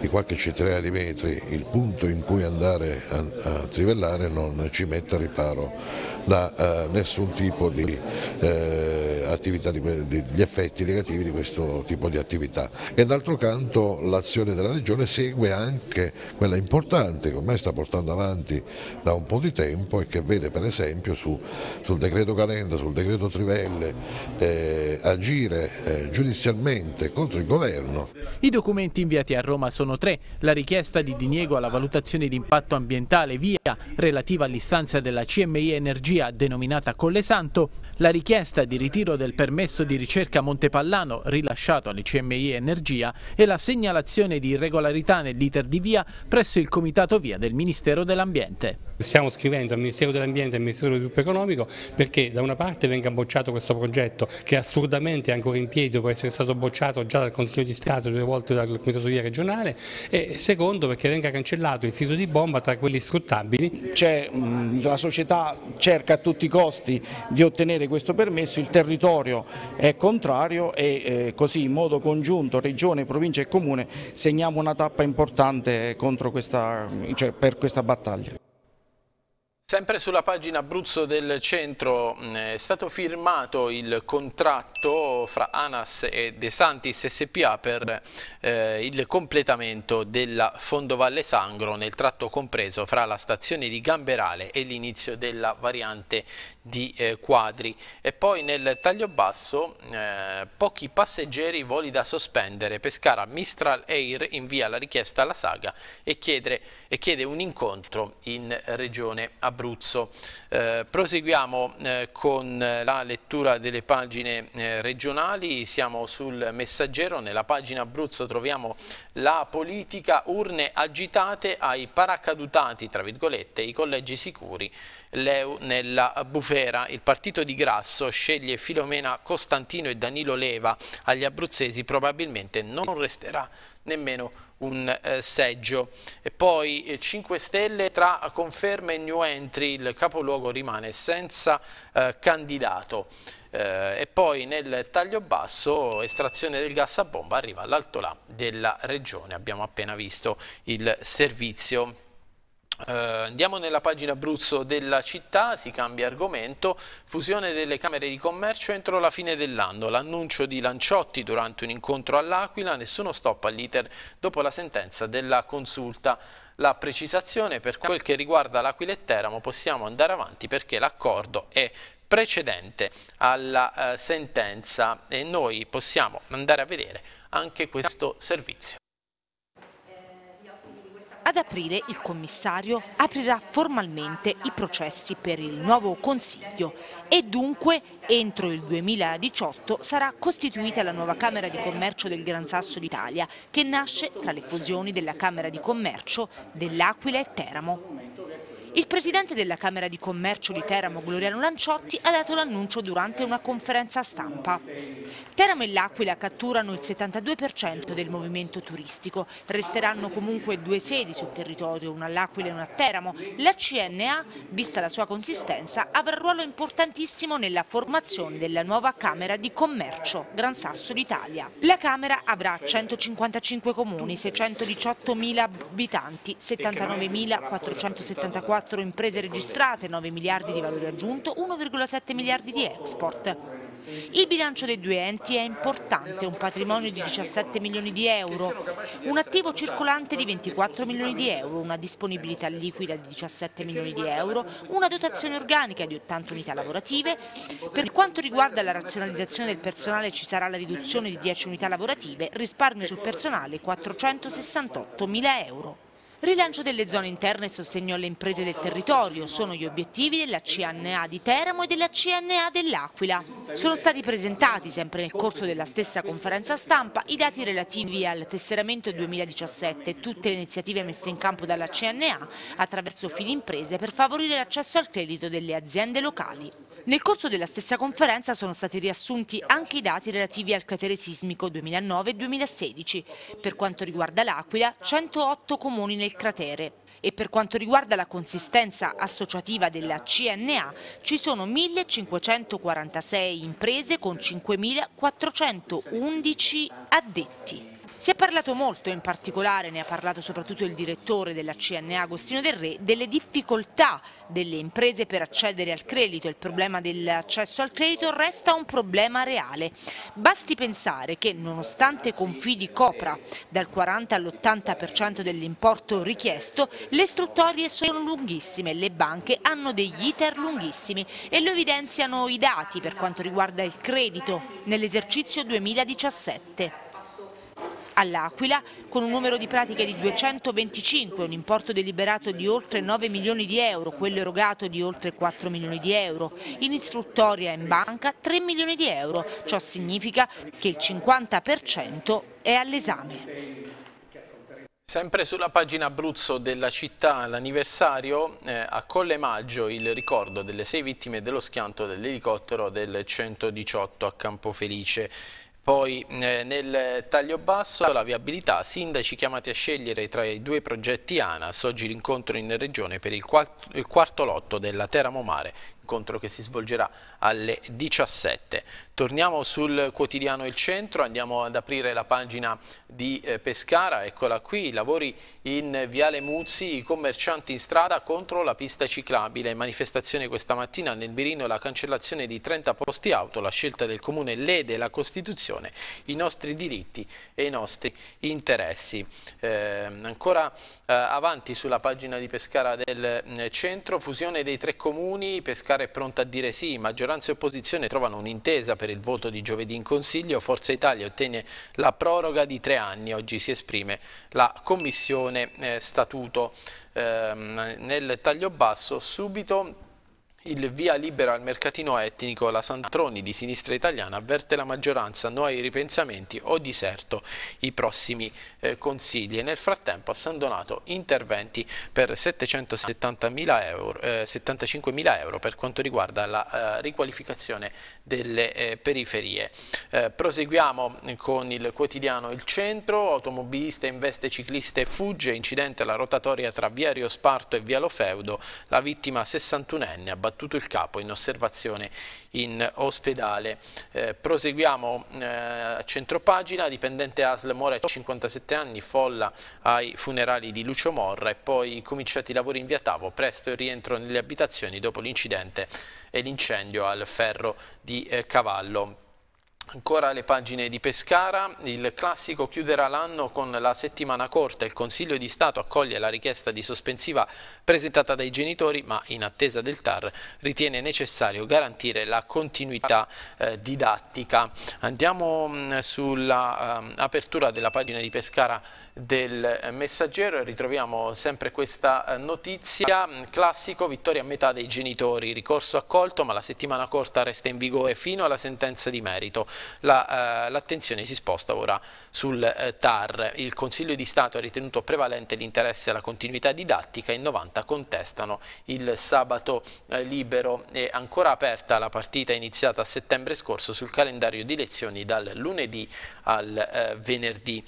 di qualche centinaia di metri il punto in cui andare a, a trivellare non ci mette riparo da eh, nessun tipo di, eh, attività di, degli effetti negativi di questo tipo di attività. E d'altro canto l'azione della Regione segue anche quella importante che ormai sta portando avanti da un po' di tempo e che vede per esempio su, sul decreto Calenda, sul decreto Trivelle eh, agire eh, giudizialmente contro il governo. I documenti inviati a Roma sono tre, la richiesta di diniego alla valutazione di impatto ambientale via relativa all'istanza della CMI Energia via denominata Colle Santo, la richiesta di ritiro del permesso di ricerca Montepallano rilasciato all'ICMI Energia e la segnalazione di irregolarità nell'iter di via presso il Comitato Via del Ministero dell'Ambiente. Stiamo scrivendo al Ministero dell'Ambiente e al Ministero dello Sviluppo Economico perché da una parte venga bocciato questo progetto che assurdamente è ancora in piedi dopo essere stato bocciato già dal Consiglio di Stato due volte dal Comitato Via regionale e secondo perché venga cancellato il sito di bomba tra quelli sfruttabili. C'è la società cerca cerca a tutti i costi di ottenere questo permesso, il territorio è contrario e eh, così in modo congiunto Regione, Provincia e Comune segniamo una tappa importante questa, cioè per questa battaglia. Sempre sulla pagina Abruzzo del centro mm, è stato firmato il contratto fra ANAS e De Santis SPA per eh, il completamento della Fondovalle Sangro nel tratto compreso fra la stazione di Gamberale e l'inizio della variante di eh, quadri e poi nel taglio basso eh, pochi passeggeri voli da sospendere Pescara Mistral Air invia la richiesta alla saga e, chiedere, e chiede un incontro in regione Abruzzo eh, proseguiamo eh, con la lettura delle pagine eh, regionali siamo sul messaggero nella pagina Abruzzo troviamo la politica urne agitate ai paracadutati tra virgolette i collegi sicuri Leu nella bufera. Il partito di Grasso sceglie Filomena Costantino e Danilo Leva. Agli abruzzesi probabilmente non resterà nemmeno un eh, seggio. E poi eh, 5 Stelle tra conferme e new entry, il capoluogo rimane senza eh, candidato. Eh, e poi nel taglio basso estrazione del gas a bomba arriva all'altolà della regione, abbiamo appena visto il servizio. Uh, andiamo nella pagina Abruzzo della città, si cambia argomento, fusione delle Camere di Commercio entro la fine dell'anno, l'annuncio di Lanciotti durante un incontro all'Aquila, nessuno stop all'iter dopo la sentenza della consulta. La precisazione per quel che riguarda l'Aquila e Teramo possiamo andare avanti perché l'accordo è precedente alla uh, sentenza e noi possiamo andare a vedere anche questo servizio aprile il commissario aprirà formalmente i processi per il nuovo Consiglio e dunque entro il 2018 sarà costituita la nuova Camera di Commercio del Gran Sasso d'Italia che nasce tra le fusioni della Camera di Commercio dell'Aquila e Teramo. Il presidente della Camera di Commercio di Teramo, Gloriano Lanciotti, ha dato l'annuncio durante una conferenza stampa. Teramo e L'Aquila catturano il 72% del movimento turistico. Resteranno comunque due sedi sul territorio, una all'Aquila e una a Teramo. La CNA, vista la sua consistenza, avrà un ruolo importantissimo nella formazione della nuova Camera di Commercio, Gran Sasso d'Italia. La Camera avrà 155 comuni, 618.000 abitanti, 79.474 4 imprese registrate, 9 miliardi di valore aggiunto, 1,7 miliardi di export. Il bilancio dei due enti è importante, un patrimonio di 17 milioni di euro, un attivo circolante di 24 milioni di euro, una disponibilità liquida di 17 milioni di euro, una dotazione organica di 80 unità lavorative. Per quanto riguarda la razionalizzazione del personale ci sarà la riduzione di 10 unità lavorative, risparmio sul personale 468 mila euro. Rilancio delle zone interne e sostegno alle imprese del territorio sono gli obiettivi della CNA di Teramo e della CNA dell'Aquila. Sono stati presentati, sempre nel corso della stessa conferenza stampa, i dati relativi al tesseramento 2017 e tutte le iniziative messe in campo dalla CNA attraverso fili imprese per favorire l'accesso al credito delle aziende locali. Nel corso della stessa conferenza sono stati riassunti anche i dati relativi al cratere sismico 2009-2016. Per quanto riguarda l'Aquila, 108 comuni nel cratere. E per quanto riguarda la consistenza associativa della CNA, ci sono 1.546 imprese con 5.411 addetti. Si è parlato molto, in particolare ne ha parlato soprattutto il direttore della CNA Agostino Del Re, delle difficoltà delle imprese per accedere al credito. Il problema dell'accesso al credito resta un problema reale. Basti pensare che nonostante Confidi copra dal 40 all'80% dell'importo richiesto, le istruttorie sono lunghissime, le banche hanno degli iter lunghissimi e lo evidenziano i dati per quanto riguarda il credito nell'esercizio 2017 all'Aquila con un numero di pratiche di 225, un importo deliberato di oltre 9 milioni di euro, quello erogato di oltre 4 milioni di euro, in istruttoria in banca 3 milioni di euro, ciò significa che il 50% è all'esame. Sempre sulla pagina Abruzzo della città, l'anniversario eh, a Colle Maggio il ricordo delle sei vittime dello schianto dell'elicottero del 118 a Campofelice. Poi eh, nel taglio basso la viabilità, sindaci chiamati a scegliere tra i due progetti ANAS, oggi l'incontro in regione per il, il quarto lotto della Teramo Mare incontro che si svolgerà alle 17. Torniamo sul quotidiano Il Centro, andiamo ad aprire la pagina di eh, Pescara, eccola qui, lavori in Viale Muzzi, i commercianti in strada contro la pista ciclabile, manifestazione questa mattina nel Birino, la cancellazione di 30 posti auto, la scelta del Comune lede la Costituzione, i nostri diritti e i nostri interessi. Eh, ancora eh, avanti sulla pagina di Pescara del eh, Centro, fusione dei tre comuni, Pescara Lara è pronta a dire sì, maggioranza e opposizione trovano un'intesa per il voto di giovedì in Consiglio, Forza Italia ottiene la proroga di tre anni, oggi si esprime la Commissione eh, Statuto. Eh, nel taglio basso subito il via libera al mercatino etnico, la Santroni di sinistra italiana avverte la maggioranza, no ai ripensamenti o di certo i prossimi eh, consigli. E nel frattempo a San Donato interventi per 775.000 euro, eh, euro, per quanto riguarda la eh, riqualificazione delle eh, periferie. Eh, proseguiamo con il quotidiano Il Centro, automobilista investe ciclista e fugge, incidente alla rotatoria tra via Rio Sparto e via Lofeudo, la vittima 61enne abbattuta tutto il capo in osservazione in ospedale. Eh, proseguiamo eh, a centropagina, dipendente ASL Mora, 57 anni, folla ai funerali di Lucio Morra e poi cominciati i lavori in via Tavo, presto il rientro nelle abitazioni dopo l'incidente e l'incendio al ferro di eh, Cavallo. Ancora le pagine di Pescara, il classico chiuderà l'anno con la settimana corta, il Consiglio di Stato accoglie la richiesta di sospensiva presentata dai genitori ma in attesa del TAR ritiene necessario garantire la continuità eh, didattica. Andiamo mm, sull'apertura ehm, della pagina di Pescara del eh, messaggero ritroviamo sempre questa eh, notizia, mm, classico vittoria a metà dei genitori, ricorso accolto ma la settimana corta resta in vigore fino alla sentenza di merito, l'attenzione la, eh, si sposta ora sul eh, TAR, il Consiglio di Stato ha ritenuto prevalente l'interesse alla continuità didattica, in 90 contestano il sabato eh, libero e ancora aperta la partita iniziata a settembre scorso sul calendario di lezioni dal lunedì al eh, venerdì.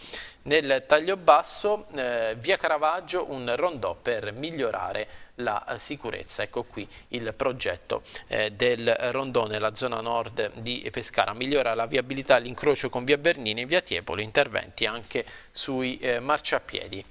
Nel taglio basso eh, via Caravaggio un rondò per migliorare la eh, sicurezza. Ecco qui il progetto eh, del rondò nella zona nord di Pescara. Migliora la viabilità all'incrocio con via Bernini e via Tiepolo, interventi anche sui eh, marciapiedi.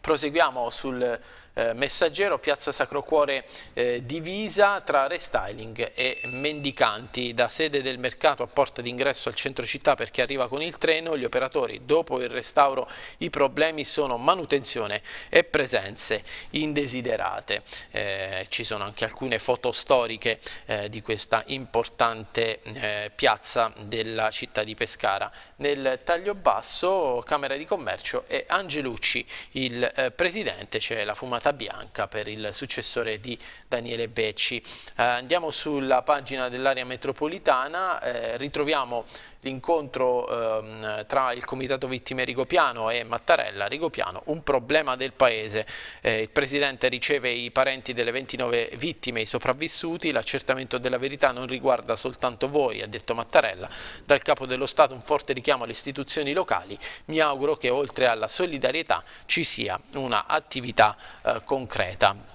Proseguiamo sul eh, Messaggero, piazza Sacro Cuore eh, divisa tra restyling e mendicanti. Da sede del mercato a porta d'ingresso al centro città per chi arriva con il treno, gli operatori dopo il restauro i problemi sono manutenzione e presenze indesiderate. Eh, ci sono anche alcune foto storiche eh, di questa importante eh, piazza della città di Pescara. Nel taglio basso Camera di Commercio e Angelucci, il eh, presidente, c'è la fumata giornata bianca per il successore di Daniele Becci. Eh, andiamo sulla pagina dell'area metropolitana, eh, ritroviamo l'incontro ehm, tra il comitato vittime Rigopiano e Mattarella, Rigopiano, un problema del paese. Eh, il Presidente riceve i parenti delle 29 vittime, e i sopravvissuti, l'accertamento della verità non riguarda soltanto voi, ha detto Mattarella, dal Capo dello Stato un forte richiamo alle istituzioni locali, mi auguro che oltre alla solidarietà ci sia un'attività eh, concreta.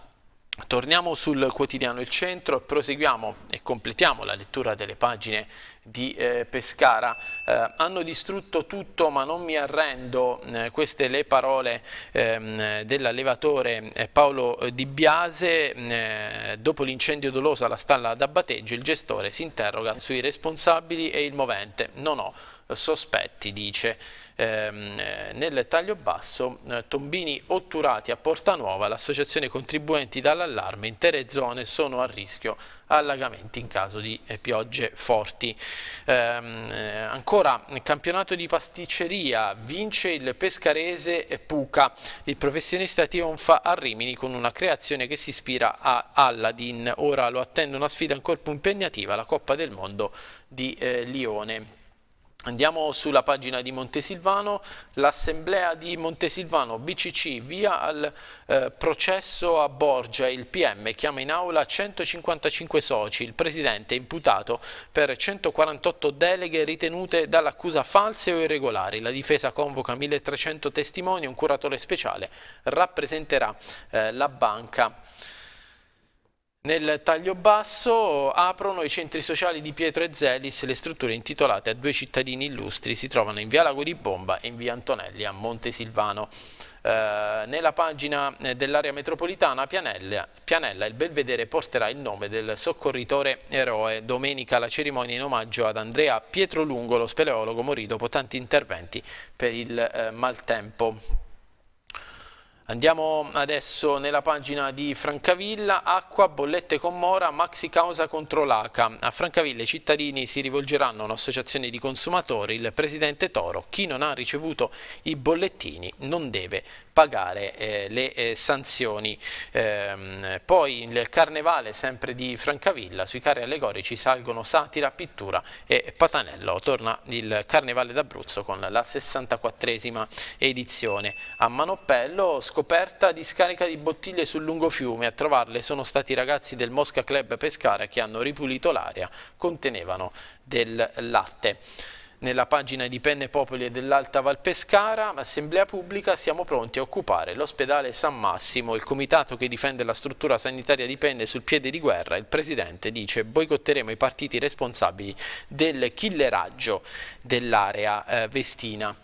Torniamo sul quotidiano Il Centro proseguiamo e completiamo la lettura delle pagine di eh, Pescara. Eh, hanno distrutto tutto ma non mi arrendo, eh, queste le parole ehm, dell'allevatore eh, Paolo eh, Di Biase. Mm, eh, dopo l'incendio doloso alla stalla da Bateggio il gestore si interroga sui responsabili e il movente. Non ho sospetti, dice. Eh, nel taglio basso, eh, tombini otturati a Porta Nuova, l'associazione contribuenti dall'allarme, intere zone sono a rischio allagamenti in caso di eh, piogge forti. Ehm, eh, ancora, campionato di pasticceria, vince il pescarese Puca, il professionista Tionfa a Rimini con una creazione che si ispira a Aladdin, ora lo attende una sfida ancora più impegnativa, la Coppa del Mondo di eh, Lione. Andiamo sulla pagina di Montesilvano, l'assemblea di Montesilvano, BCC, via al eh, processo a Borgia, il PM chiama in aula 155 soci, il presidente imputato per 148 deleghe ritenute dall'accusa false o irregolari, la difesa convoca 1300 testimoni, un curatore speciale rappresenterà eh, la banca. Nel taglio basso aprono i centri sociali di Pietro e Zelis le strutture intitolate a due cittadini illustri, si trovano in via Lago di Bomba e in via Antonelli a Montesilvano. Eh, nella pagina eh, dell'area metropolitana Pianella, Pianella il Belvedere porterà il nome del soccorritore eroe. Domenica la cerimonia in omaggio ad Andrea Pietro Lungo, lo speleologo morì dopo tanti interventi per il eh, maltempo. Andiamo adesso nella pagina di Francavilla, acqua, bollette con mora, maxi causa contro l'ACA. A Francavilla i cittadini si rivolgeranno a un'associazione di consumatori, il presidente Toro, chi non ha ricevuto i bollettini non deve pagare eh, le eh, sanzioni. Ehm, poi nel carnevale sempre di Francavilla sui carri allegorici salgono satira, pittura e patanello. Torna il carnevale d'Abruzzo con la 64esima edizione. A Manoppello scoperta di scarica di bottiglie sul lungo fiume. A trovarle sono stati i ragazzi del Mosca Club Pescara che hanno ripulito l'aria, contenevano del latte nella pagina di Penne Popoli dell'Alta Val Pescara, Assemblea Pubblica, siamo pronti a occupare l'ospedale San Massimo, il comitato che difende la struttura sanitaria di Penne sul piede di guerra, il presidente dice boicotteremo i partiti responsabili del killeraggio dell'area eh, vestina.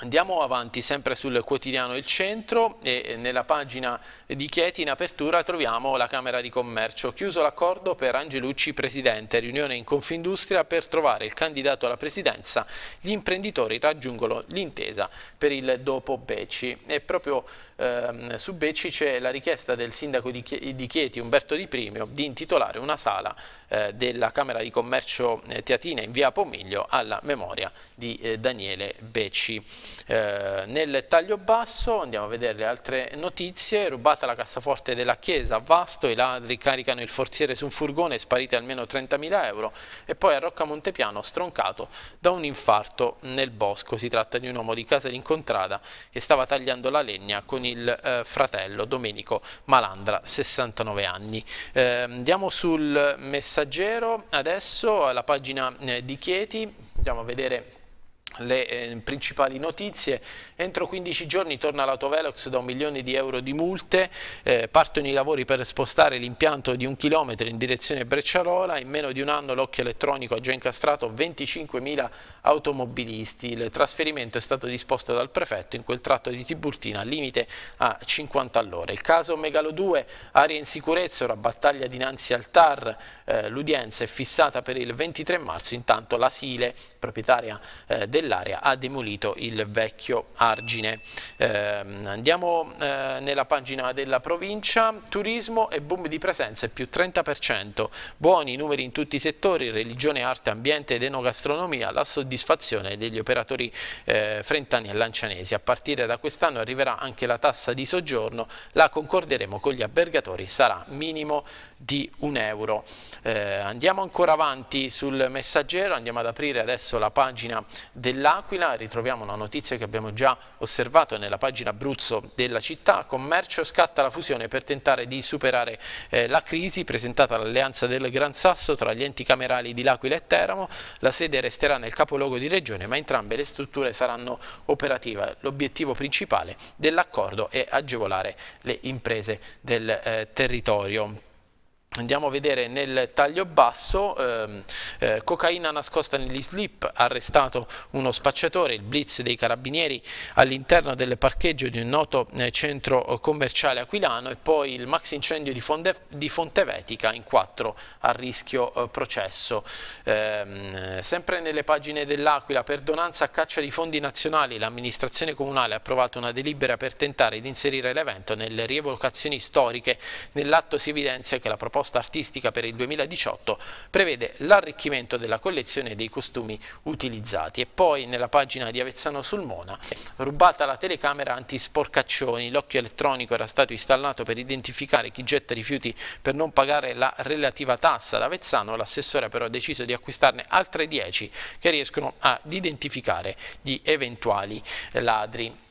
Andiamo avanti sempre sul quotidiano Il Centro e nella pagina di Chieti in apertura troviamo la Camera di Commercio. Chiuso l'accordo per Angelucci Presidente, riunione in Confindustria per trovare il candidato alla Presidenza. Gli imprenditori raggiungono l'intesa per il dopo Becci. E proprio eh, su Becci c'è la richiesta del sindaco di Chieti Umberto Di Primio di intitolare una sala eh, della Camera di Commercio eh, Teatina in via Pomiglio alla memoria di eh, Daniele Becci. Eh, nel taglio basso andiamo a vedere le altre notizie, rubata la cassaforte della chiesa a Vasto, i ladri caricano il forziere su un furgone, sparite almeno 30.000 euro e poi a Rocca Montepiano stroncato da un infarto nel bosco, si tratta di un uomo di casa d'incontrada che stava tagliando la legna con il eh, fratello Domenico Malandra, 69 anni. Eh, andiamo sul messaggero adesso, alla pagina eh, di Chieti, andiamo a vedere le eh, principali notizie. Entro 15 giorni torna l'autovelox da un milione di euro di multe, eh, partono i lavori per spostare l'impianto di un chilometro in direzione Brecciarola, in meno di un anno l'occhio elettronico ha già incastrato 25.000 automobilisti. Il trasferimento è stato disposto dal prefetto in quel tratto di Tiburtina limite a 50 all'ora. Il caso Megalo 2, aria in sicurezza, ora battaglia dinanzi al TAR, eh, l'udienza è fissata per il 23 marzo, intanto la Sile, proprietaria eh, dell'area, ha demolito il vecchio argine. Ehm, eh, andiamo nella pagina della provincia, turismo e boom di presenze più 30%, buoni numeri in tutti i settori, religione, arte, ambiente ed enogastronomia, la soddisfazione soddisfazione degli operatori eh, frentani e lancianesi. A partire da quest'anno arriverà anche la tassa di soggiorno, la concorderemo con gli albergatori, sarà minimo di un euro. Eh, andiamo ancora avanti sul messaggero, andiamo ad aprire adesso la pagina dell'Aquila, ritroviamo una notizia che abbiamo già osservato nella pagina Abruzzo della città, commercio scatta la fusione per tentare di superare eh, la crisi presentata l'alleanza del Gran Sasso tra gli enti camerali di L'Aquila e Teramo, la sede resterà nel capoluogo di regione ma entrambe le strutture saranno operative, l'obiettivo principale dell'accordo è agevolare le imprese del eh, territorio. Andiamo a vedere nel taglio basso, ehm, eh, cocaina nascosta negli slip, arrestato uno spacciatore, il blitz dei carabinieri all'interno del parcheggio di un noto eh, centro eh, commerciale aquilano e poi il max incendio di, Fonde, di Fontevetica in quattro a rischio eh, processo. Ehm, sempre nelle pagine dell'Aquila, perdonanza a caccia di fondi nazionali, l'amministrazione comunale ha approvato una delibera per tentare di inserire l'evento nelle rievocazioni storiche. Nell'atto si evidenzia che la proposta proposta artistica per il 2018 prevede l'arricchimento della collezione dei costumi utilizzati e poi nella pagina di Avezzano sul Mona rubata la telecamera antisporcaccioni, l'occhio elettronico era stato installato per identificare chi getta rifiuti per non pagare la relativa tassa ad Avezzano, l'assessore però ha deciso di acquistarne altre 10 che riescono ad identificare gli eventuali ladri.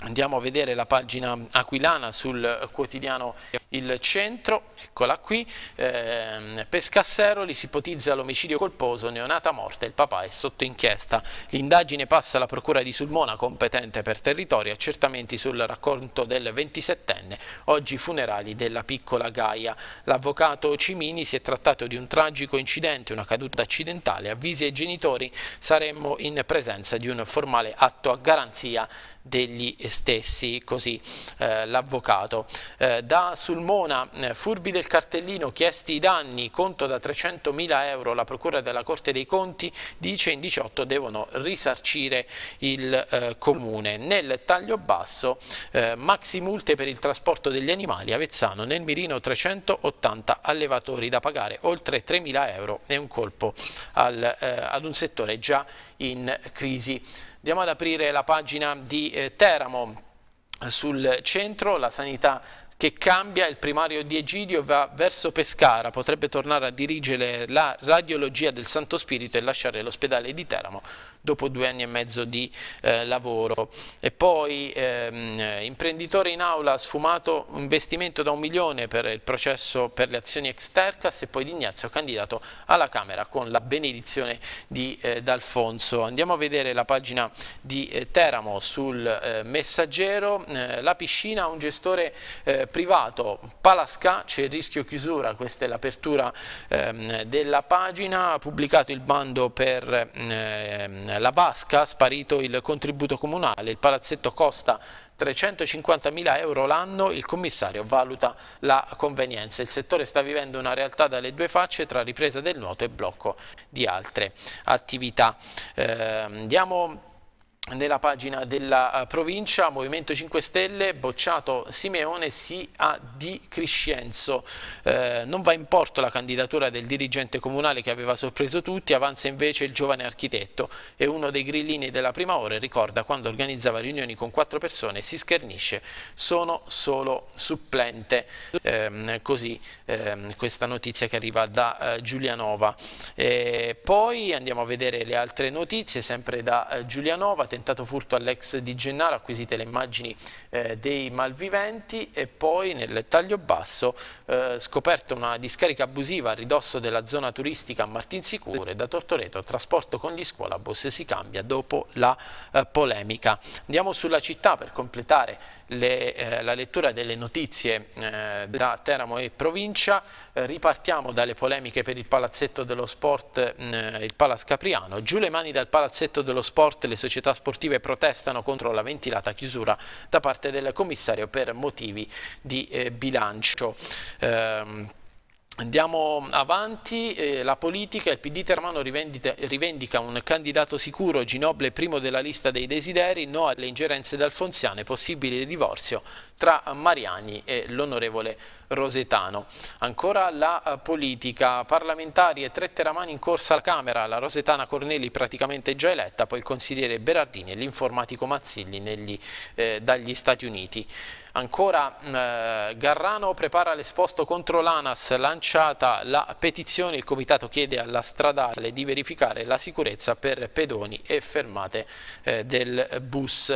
Andiamo a vedere la pagina aquilana sul quotidiano Il Centro, eccola qui, eh, Pescasseroli si ipotizza l'omicidio colposo, neonata morte, il papà è sotto inchiesta. L'indagine passa alla procura di Sulmona, competente per territorio, accertamenti sul racconto del 27enne, oggi funerali della piccola Gaia. L'avvocato Cimini si è trattato di un tragico incidente, una caduta accidentale, avvisi ai genitori, saremmo in presenza di un formale atto a garanzia degli stessi, così eh, l'avvocato. Eh, da Sulmona, eh, furbi del cartellino, chiesti i danni, conto da 300.000 euro, la Procura della Corte dei Conti dice in 18 devono risarcire il eh, Comune. Nel taglio basso, eh, maxi multe per il trasporto degli animali, Avezzano, nel mirino 380 allevatori da pagare, oltre 3.000 euro è un colpo al, eh, ad un settore già in crisi. Andiamo ad aprire la pagina di eh, Teramo sul centro, la sanità che cambia, il primario di Egidio va verso Pescara, potrebbe tornare a dirigere la radiologia del Santo Spirito e lasciare l'ospedale di Teramo dopo due anni e mezzo di eh, lavoro. E poi ehm, imprenditore in aula ha sfumato un investimento da un milione per il processo per le azioni extercas e poi di Ignazio candidato alla Camera con la benedizione di eh, D'Alfonso. Andiamo a vedere la pagina di eh, Teramo sul eh, messaggero, eh, la piscina un gestore eh, privato, Palasca, c'è il rischio chiusura, questa è l'apertura ehm, della pagina, ha pubblicato il bando per ehm, la Vasca, sparito il contributo comunale, il palazzetto costa 350.000 euro l'anno, il commissario valuta la convenienza. Il settore sta vivendo una realtà dalle due facce tra ripresa del nuoto e blocco di altre attività. Eh, diamo nella pagina della eh, provincia, Movimento 5 Stelle, bocciato Simeone, si ha di Criscienzo. Eh, non va in porto la candidatura del dirigente comunale che aveva sorpreso tutti, avanza invece il giovane architetto e uno dei grillini della prima ora ricorda quando organizzava riunioni con quattro persone si schernisce, sono solo supplente. Eh, così eh, questa notizia che arriva da eh, Giulianova. Eh, poi andiamo a vedere le altre notizie, sempre da Giulianova, tentato furto all'ex di Gennaro, acquisite le immagini eh, dei malviventi e poi nel taglio basso eh, scoperta una discarica abusiva a ridosso della zona turistica a Martinsicure, da Tortoreto trasporto con gli scuolabus si cambia dopo la eh, polemica. Andiamo sulla città per completare le, eh, la lettura delle notizie eh, da Teramo e provincia. Eh, ripartiamo dalle polemiche per il palazzetto dello sport, eh, il Palaz Capriano. Giù le mani dal palazzetto dello sport, le società sportive protestano contro la ventilata chiusura da parte del commissario per motivi di eh, bilancio. Ehm, Andiamo avanti, eh, la politica, il PD Termano rivendica un candidato sicuro, Ginoble primo della lista dei desideri, no alle ingerenze d'Alfonziane, possibile divorzio tra Mariani e l'onorevole Rosetano. Ancora la eh, politica, parlamentari e tre teramani in corsa alla Camera, la Rosetana Corneli praticamente già eletta, poi il consigliere Berardini e l'informatico Mazzilli negli, eh, dagli Stati Uniti. Ancora mm, eh, Garrano prepara l'esposto contro l'ANAS, lanciata la petizione, il comitato chiede alla stradale di verificare la sicurezza per pedoni e fermate eh, del bus.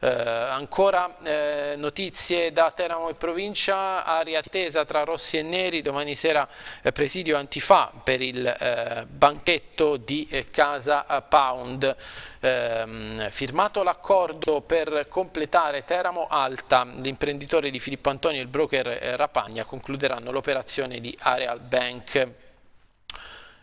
Eh, ancora eh, notizie notizie da Teramo e provincia, aria attesa tra rossi e neri, domani sera eh, presidio antifa per il eh, banchetto di eh, Casa Pound. Ehm, firmato l'accordo per completare Teramo Alta, l'imprenditore di Filippo Antonio e il broker eh, Rapagna concluderanno l'operazione di Areal Bank.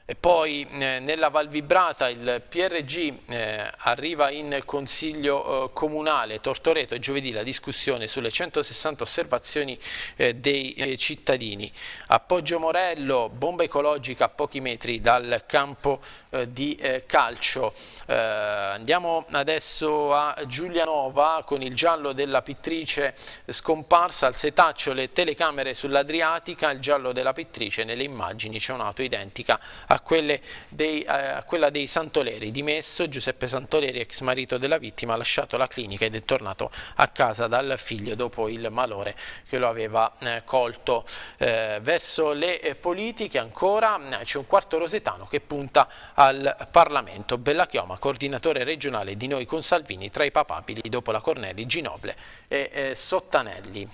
E poi eh, nella Val Vibrata il PRG eh, arriva in Consiglio eh, Comunale Tortoreto giovedì la discussione sulle 160 osservazioni eh, dei eh, cittadini. Appoggio Morello, bomba ecologica a pochi metri dal campo eh, di calcio. andiamo adesso a Giulianova con il giallo della pittrice scomparsa al setaccio le telecamere sull'Adriatica, il giallo della pittrice nelle immagini c'è un'auto identica a a, dei, a quella dei Santoleri. Dimesso Giuseppe Santoleri, ex marito della vittima, ha lasciato la clinica ed è tornato a casa dal figlio dopo il malore che lo aveva eh, colto. Eh, verso le eh, politiche ancora eh, c'è un quarto rosetano che punta al Parlamento. Bella Chioma, coordinatore regionale di Noi con Salvini, tra i papabili dopo la Cornelli, Ginoble e eh, Sottanelli.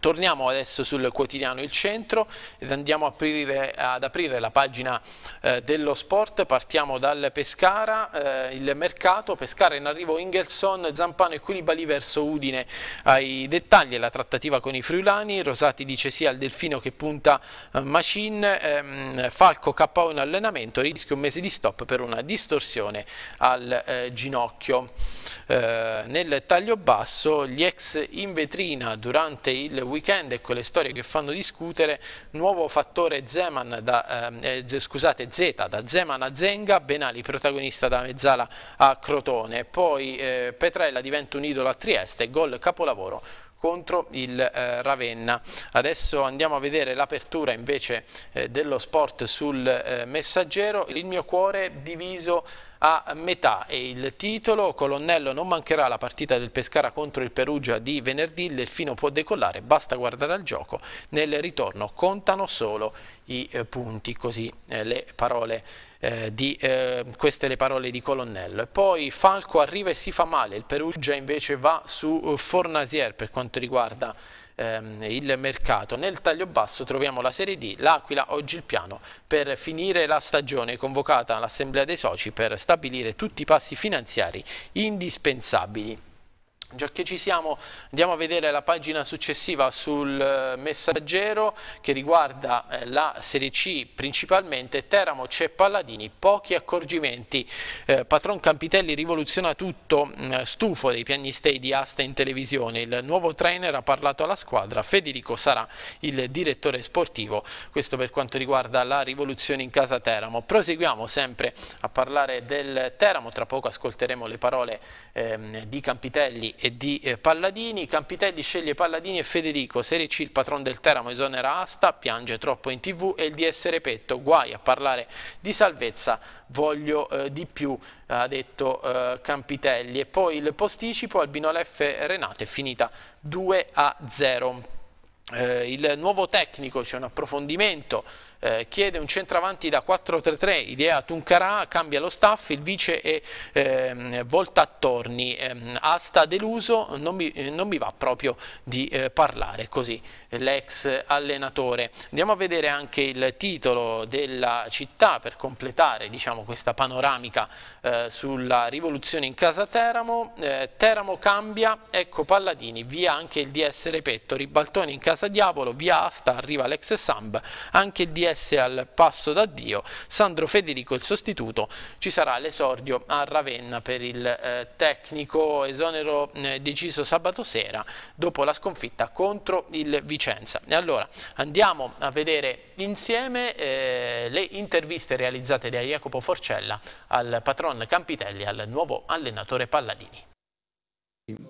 Torniamo adesso sul quotidiano Il Centro ed andiamo aprire, ad aprire la pagina eh, dello sport, partiamo dal Pescara, eh, il mercato, Pescara in arrivo Ingelson, Zampano e Culibali verso Udine ai dettagli la trattativa con i friulani, Rosati dice sì al Delfino che punta eh, Macin, ehm, Falco KO in allenamento, Rischio un mese di stop per una distorsione al eh, ginocchio. Eh, nel taglio basso gli ex in vetrina durante il il weekend e quelle storie che fanno discutere, nuovo fattore Zeman da, ehm, eh, scusate, Z da Zeman a Zenga, Benali protagonista da Mezzala a Crotone, poi eh, Petrella diventa un idolo a Trieste, gol capolavoro contro il eh, Ravenna. Adesso andiamo a vedere l'apertura invece eh, dello sport sul eh, messaggero, il mio cuore diviso a metà e il titolo Colonnello non mancherà la partita del Pescara contro il Perugia di venerdì, il Delfino può decollare, basta guardare al gioco, nel ritorno contano solo i eh, punti, così eh, le parole eh, di, eh, queste le parole di Colonnello. E poi Falco arriva e si fa male, il Perugia invece va su eh, Fornasier per quanto riguarda ehm, il mercato. Nel taglio basso troviamo la Serie D, l'Aquila oggi il piano per finire la stagione convocata all'Assemblea dei Soci per stabilire tutti i passi finanziari indispensabili. Già che ci siamo, andiamo a vedere la pagina successiva sul eh, messaggero che riguarda eh, la Serie C principalmente, Teramo c'è Palladini, pochi accorgimenti, eh, Patron Campitelli rivoluziona tutto, mm, stufo dei pianistei di asta in televisione, il nuovo trainer ha parlato alla squadra, Federico sarà il direttore sportivo, questo per quanto riguarda la rivoluzione in casa Teramo. Proseguiamo sempre a parlare del Teramo, tra poco ascolteremo le parole eh, di Campitelli e di eh, Palladini, Campitelli sceglie Palladini e Federico, Serie C il patron del Teramo esonera Asta, piange troppo in tv e il DS Repetto, guai a parlare di salvezza, voglio eh, di più, ha detto eh, Campitelli. E poi il posticipo, Albino F Renate è finita 2 a 0. Eh, il nuovo tecnico, c'è un approfondimento eh, chiede un centravanti da 4-3-3, idea Tuncarà, cambia lo staff, il vice e eh, attorni, eh, Asta deluso, non mi, eh, non mi, va proprio di eh, parlare così, l'ex allenatore. Andiamo a vedere anche il titolo della città per completare diciamo, questa panoramica eh, sulla rivoluzione in casa Teramo, Teramo cambia, ecco Palladini, via anche il DS Repetto, ribaltone in casa Diavolo, via Asta arriva l'ex Samb, anche il DS DS al passo da Dio, Sandro Federico il sostituto, ci sarà l'esordio a Ravenna per il eh, tecnico esonero eh, deciso sabato sera dopo la sconfitta contro il Vicenza. E allora andiamo a vedere insieme eh, le interviste realizzate da Jacopo Forcella al patron Campitelli al nuovo allenatore Palladini.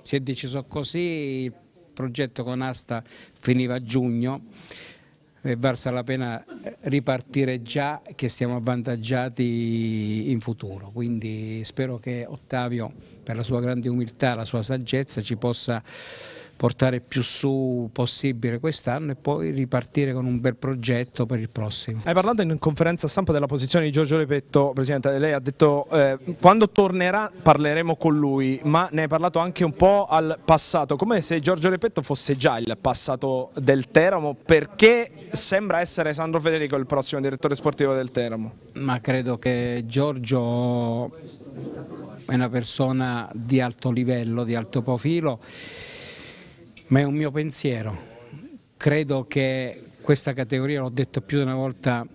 Si è deciso così, il progetto con Asta finiva a giugno è eh, varsa la pena eh, ripartire già che stiamo avvantaggiati in futuro. Quindi spero che Ottavio per la sua grande umiltà, la sua saggezza ci possa portare più su possibile quest'anno e poi ripartire con un bel progetto per il prossimo. Hai parlato in conferenza stampa della posizione di Giorgio Repetto, Presidente, lei ha detto eh, quando tornerà parleremo con lui, ma ne hai parlato anche un po' al passato, come se Giorgio Repetto fosse già il passato del Teramo, perché sembra essere Sandro Federico il prossimo direttore sportivo del Teramo? Ma credo che Giorgio è una persona di alto livello, di alto profilo ma è un mio pensiero. Credo che questa categoria, l'ho detto più di una volta,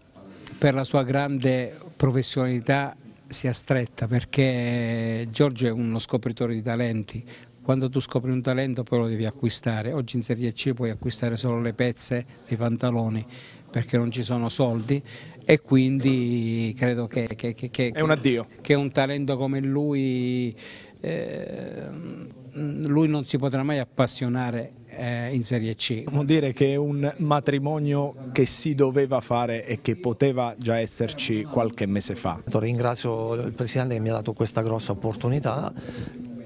per la sua grande professionalità sia stretta perché Giorgio è uno scopritore di talenti. Quando tu scopri un talento poi lo devi acquistare. Oggi in Serie C puoi acquistare solo le pezze dei pantaloni perché non ci sono soldi e quindi credo che, che, che, che è un addio. Che un talento come lui eh, Mm, lui non si potrà mai appassionare eh, in Serie C. Vuol dire che è un matrimonio che si doveva fare e che poteva già esserci qualche mese fa. Ringrazio il Presidente che mi ha dato questa grossa opportunità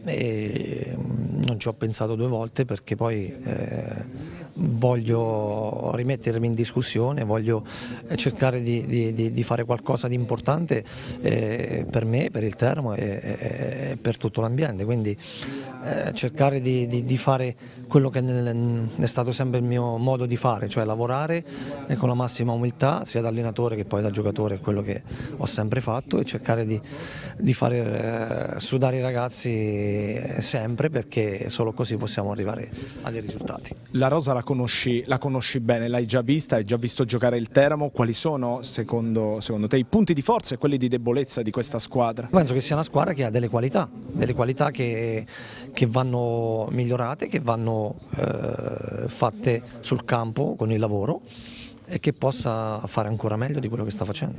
e mm, non ci ho pensato due volte perché poi... Eh voglio rimettermi in discussione, voglio eh, cercare di, di, di fare qualcosa di importante eh, per me, per il Termo e, e, per tutto l'ambiente, quindi eh, cercare di, di, fare quello che nel, è stato sempre il mio modo di fare, cioè lavorare eh, con la massima umiltà sia da allenatore che poi da giocatore, è quello che ho sempre fatto e cercare di, fare eh, sudare i ragazzi sempre perché solo così possiamo arrivare a dei risultati. La rosa la conosci, la conosci bene, l'hai già vista, hai già visto giocare il Teramo, quali sono secondo, secondo te i punti di forza e quelli di debolezza di questa squadra? Penso che sia una squadra che ha delle qualità, delle qualità che, che vanno migliorate, che vanno eh, fatte sul campo con il lavoro e che possa fare ancora meglio di quello che sta facendo.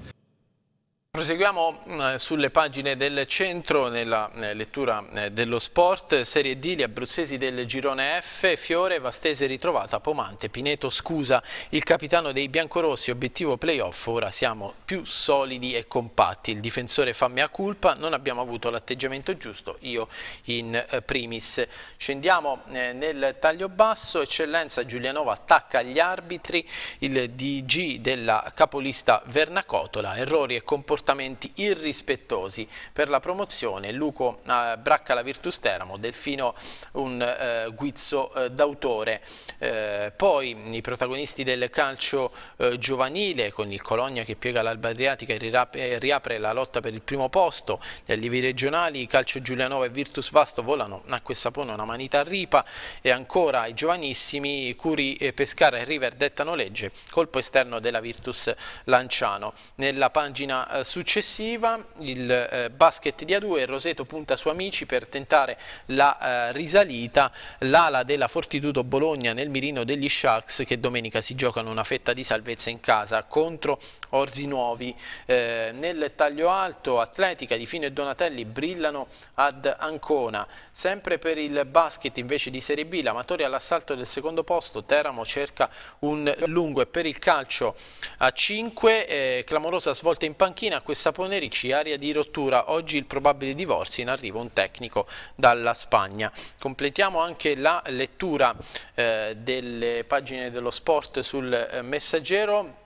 Proseguiamo mm, sulle pagine del centro nella eh, lettura eh, dello sport, Serie D, gli abruzzesi del girone F, Fiore, Vastese ritrovata, Pomante, Pineto scusa, il capitano dei biancorossi, obiettivo playoff, ora siamo più solidi e compatti, il difensore fa mea culpa, non abbiamo avuto l'atteggiamento giusto, io in eh, primis. Scendiamo nel taglio basso, eccellenza Giulianova attacca gli arbitri, il DG della capolista Vernacotola, errori e comportamenti comportamenti irrispettosi per la promozione, Luco eh, bracca la Virtus Teramo, Delfino un eh, guizzo eh, d'autore. Eh, poi i protagonisti del calcio eh, giovanile con il Colonia che piega l'Alba Adriatica e riapre la lotta per il primo posto, gli allievi regionali, Calcio Giulianova e Virtus Vasto volano a questa pone una manita a ripa e ancora i giovanissimi Curi Pescara e River dettano legge, colpo esterno della Virtus Lanciano. Nella pagina eh, successiva il eh, basket di A2 Roseto punta su Amici per tentare la eh, risalita l'ala della Fortitudo Bologna nel mirino degli Sharks che domenica si giocano una fetta di salvezza in casa contro Orzi Nuovi eh, nel taglio alto Atletica di Fino e Donatelli brillano ad Ancona sempre per il basket invece di Serie B l'Amatori all'assalto del secondo posto Teramo cerca un lungo e per il calcio a 5 eh, clamorosa svolta in panchina Romagna, questa Ponerici, aria di rottura, oggi il probabile divorzio, in arrivo un tecnico dalla Spagna. Completiamo anche la lettura eh, delle pagine dello sport sul eh, messaggero.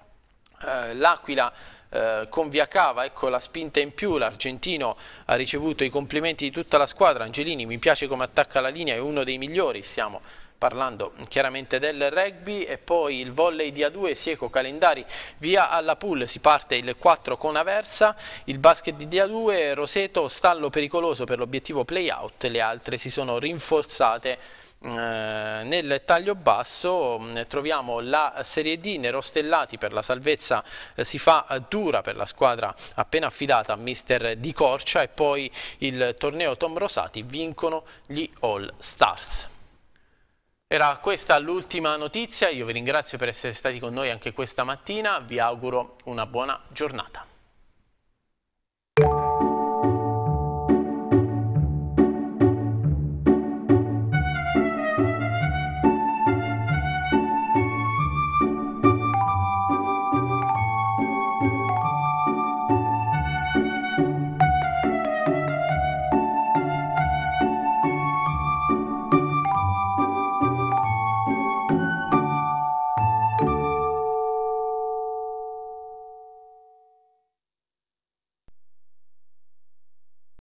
Eh, L'Aquila eh, con Via Cava, ecco la spinta in più, l'argentino ha ricevuto i complimenti di tutta la squadra, Angelini mi piace come attacca la linea, è uno dei migliori, stiamo parlando chiaramente del rugby e poi il volley di A2 Sieco Calendari via alla pool si parte il 4 con Aversa il basket di A2 Roseto stallo pericoloso per l'obiettivo playout le altre si sono rinforzate mm, eh, nel taglio basso mm, troviamo la Serie D, Nerostellati per la salvezza eh, si fa eh, dura per la squadra appena affidata a mister Di Corcia e poi il torneo Tom Rosati vincono gli All Stars. Era questa l'ultima notizia, io vi ringrazio per essere stati con noi anche questa mattina, vi auguro una buona giornata.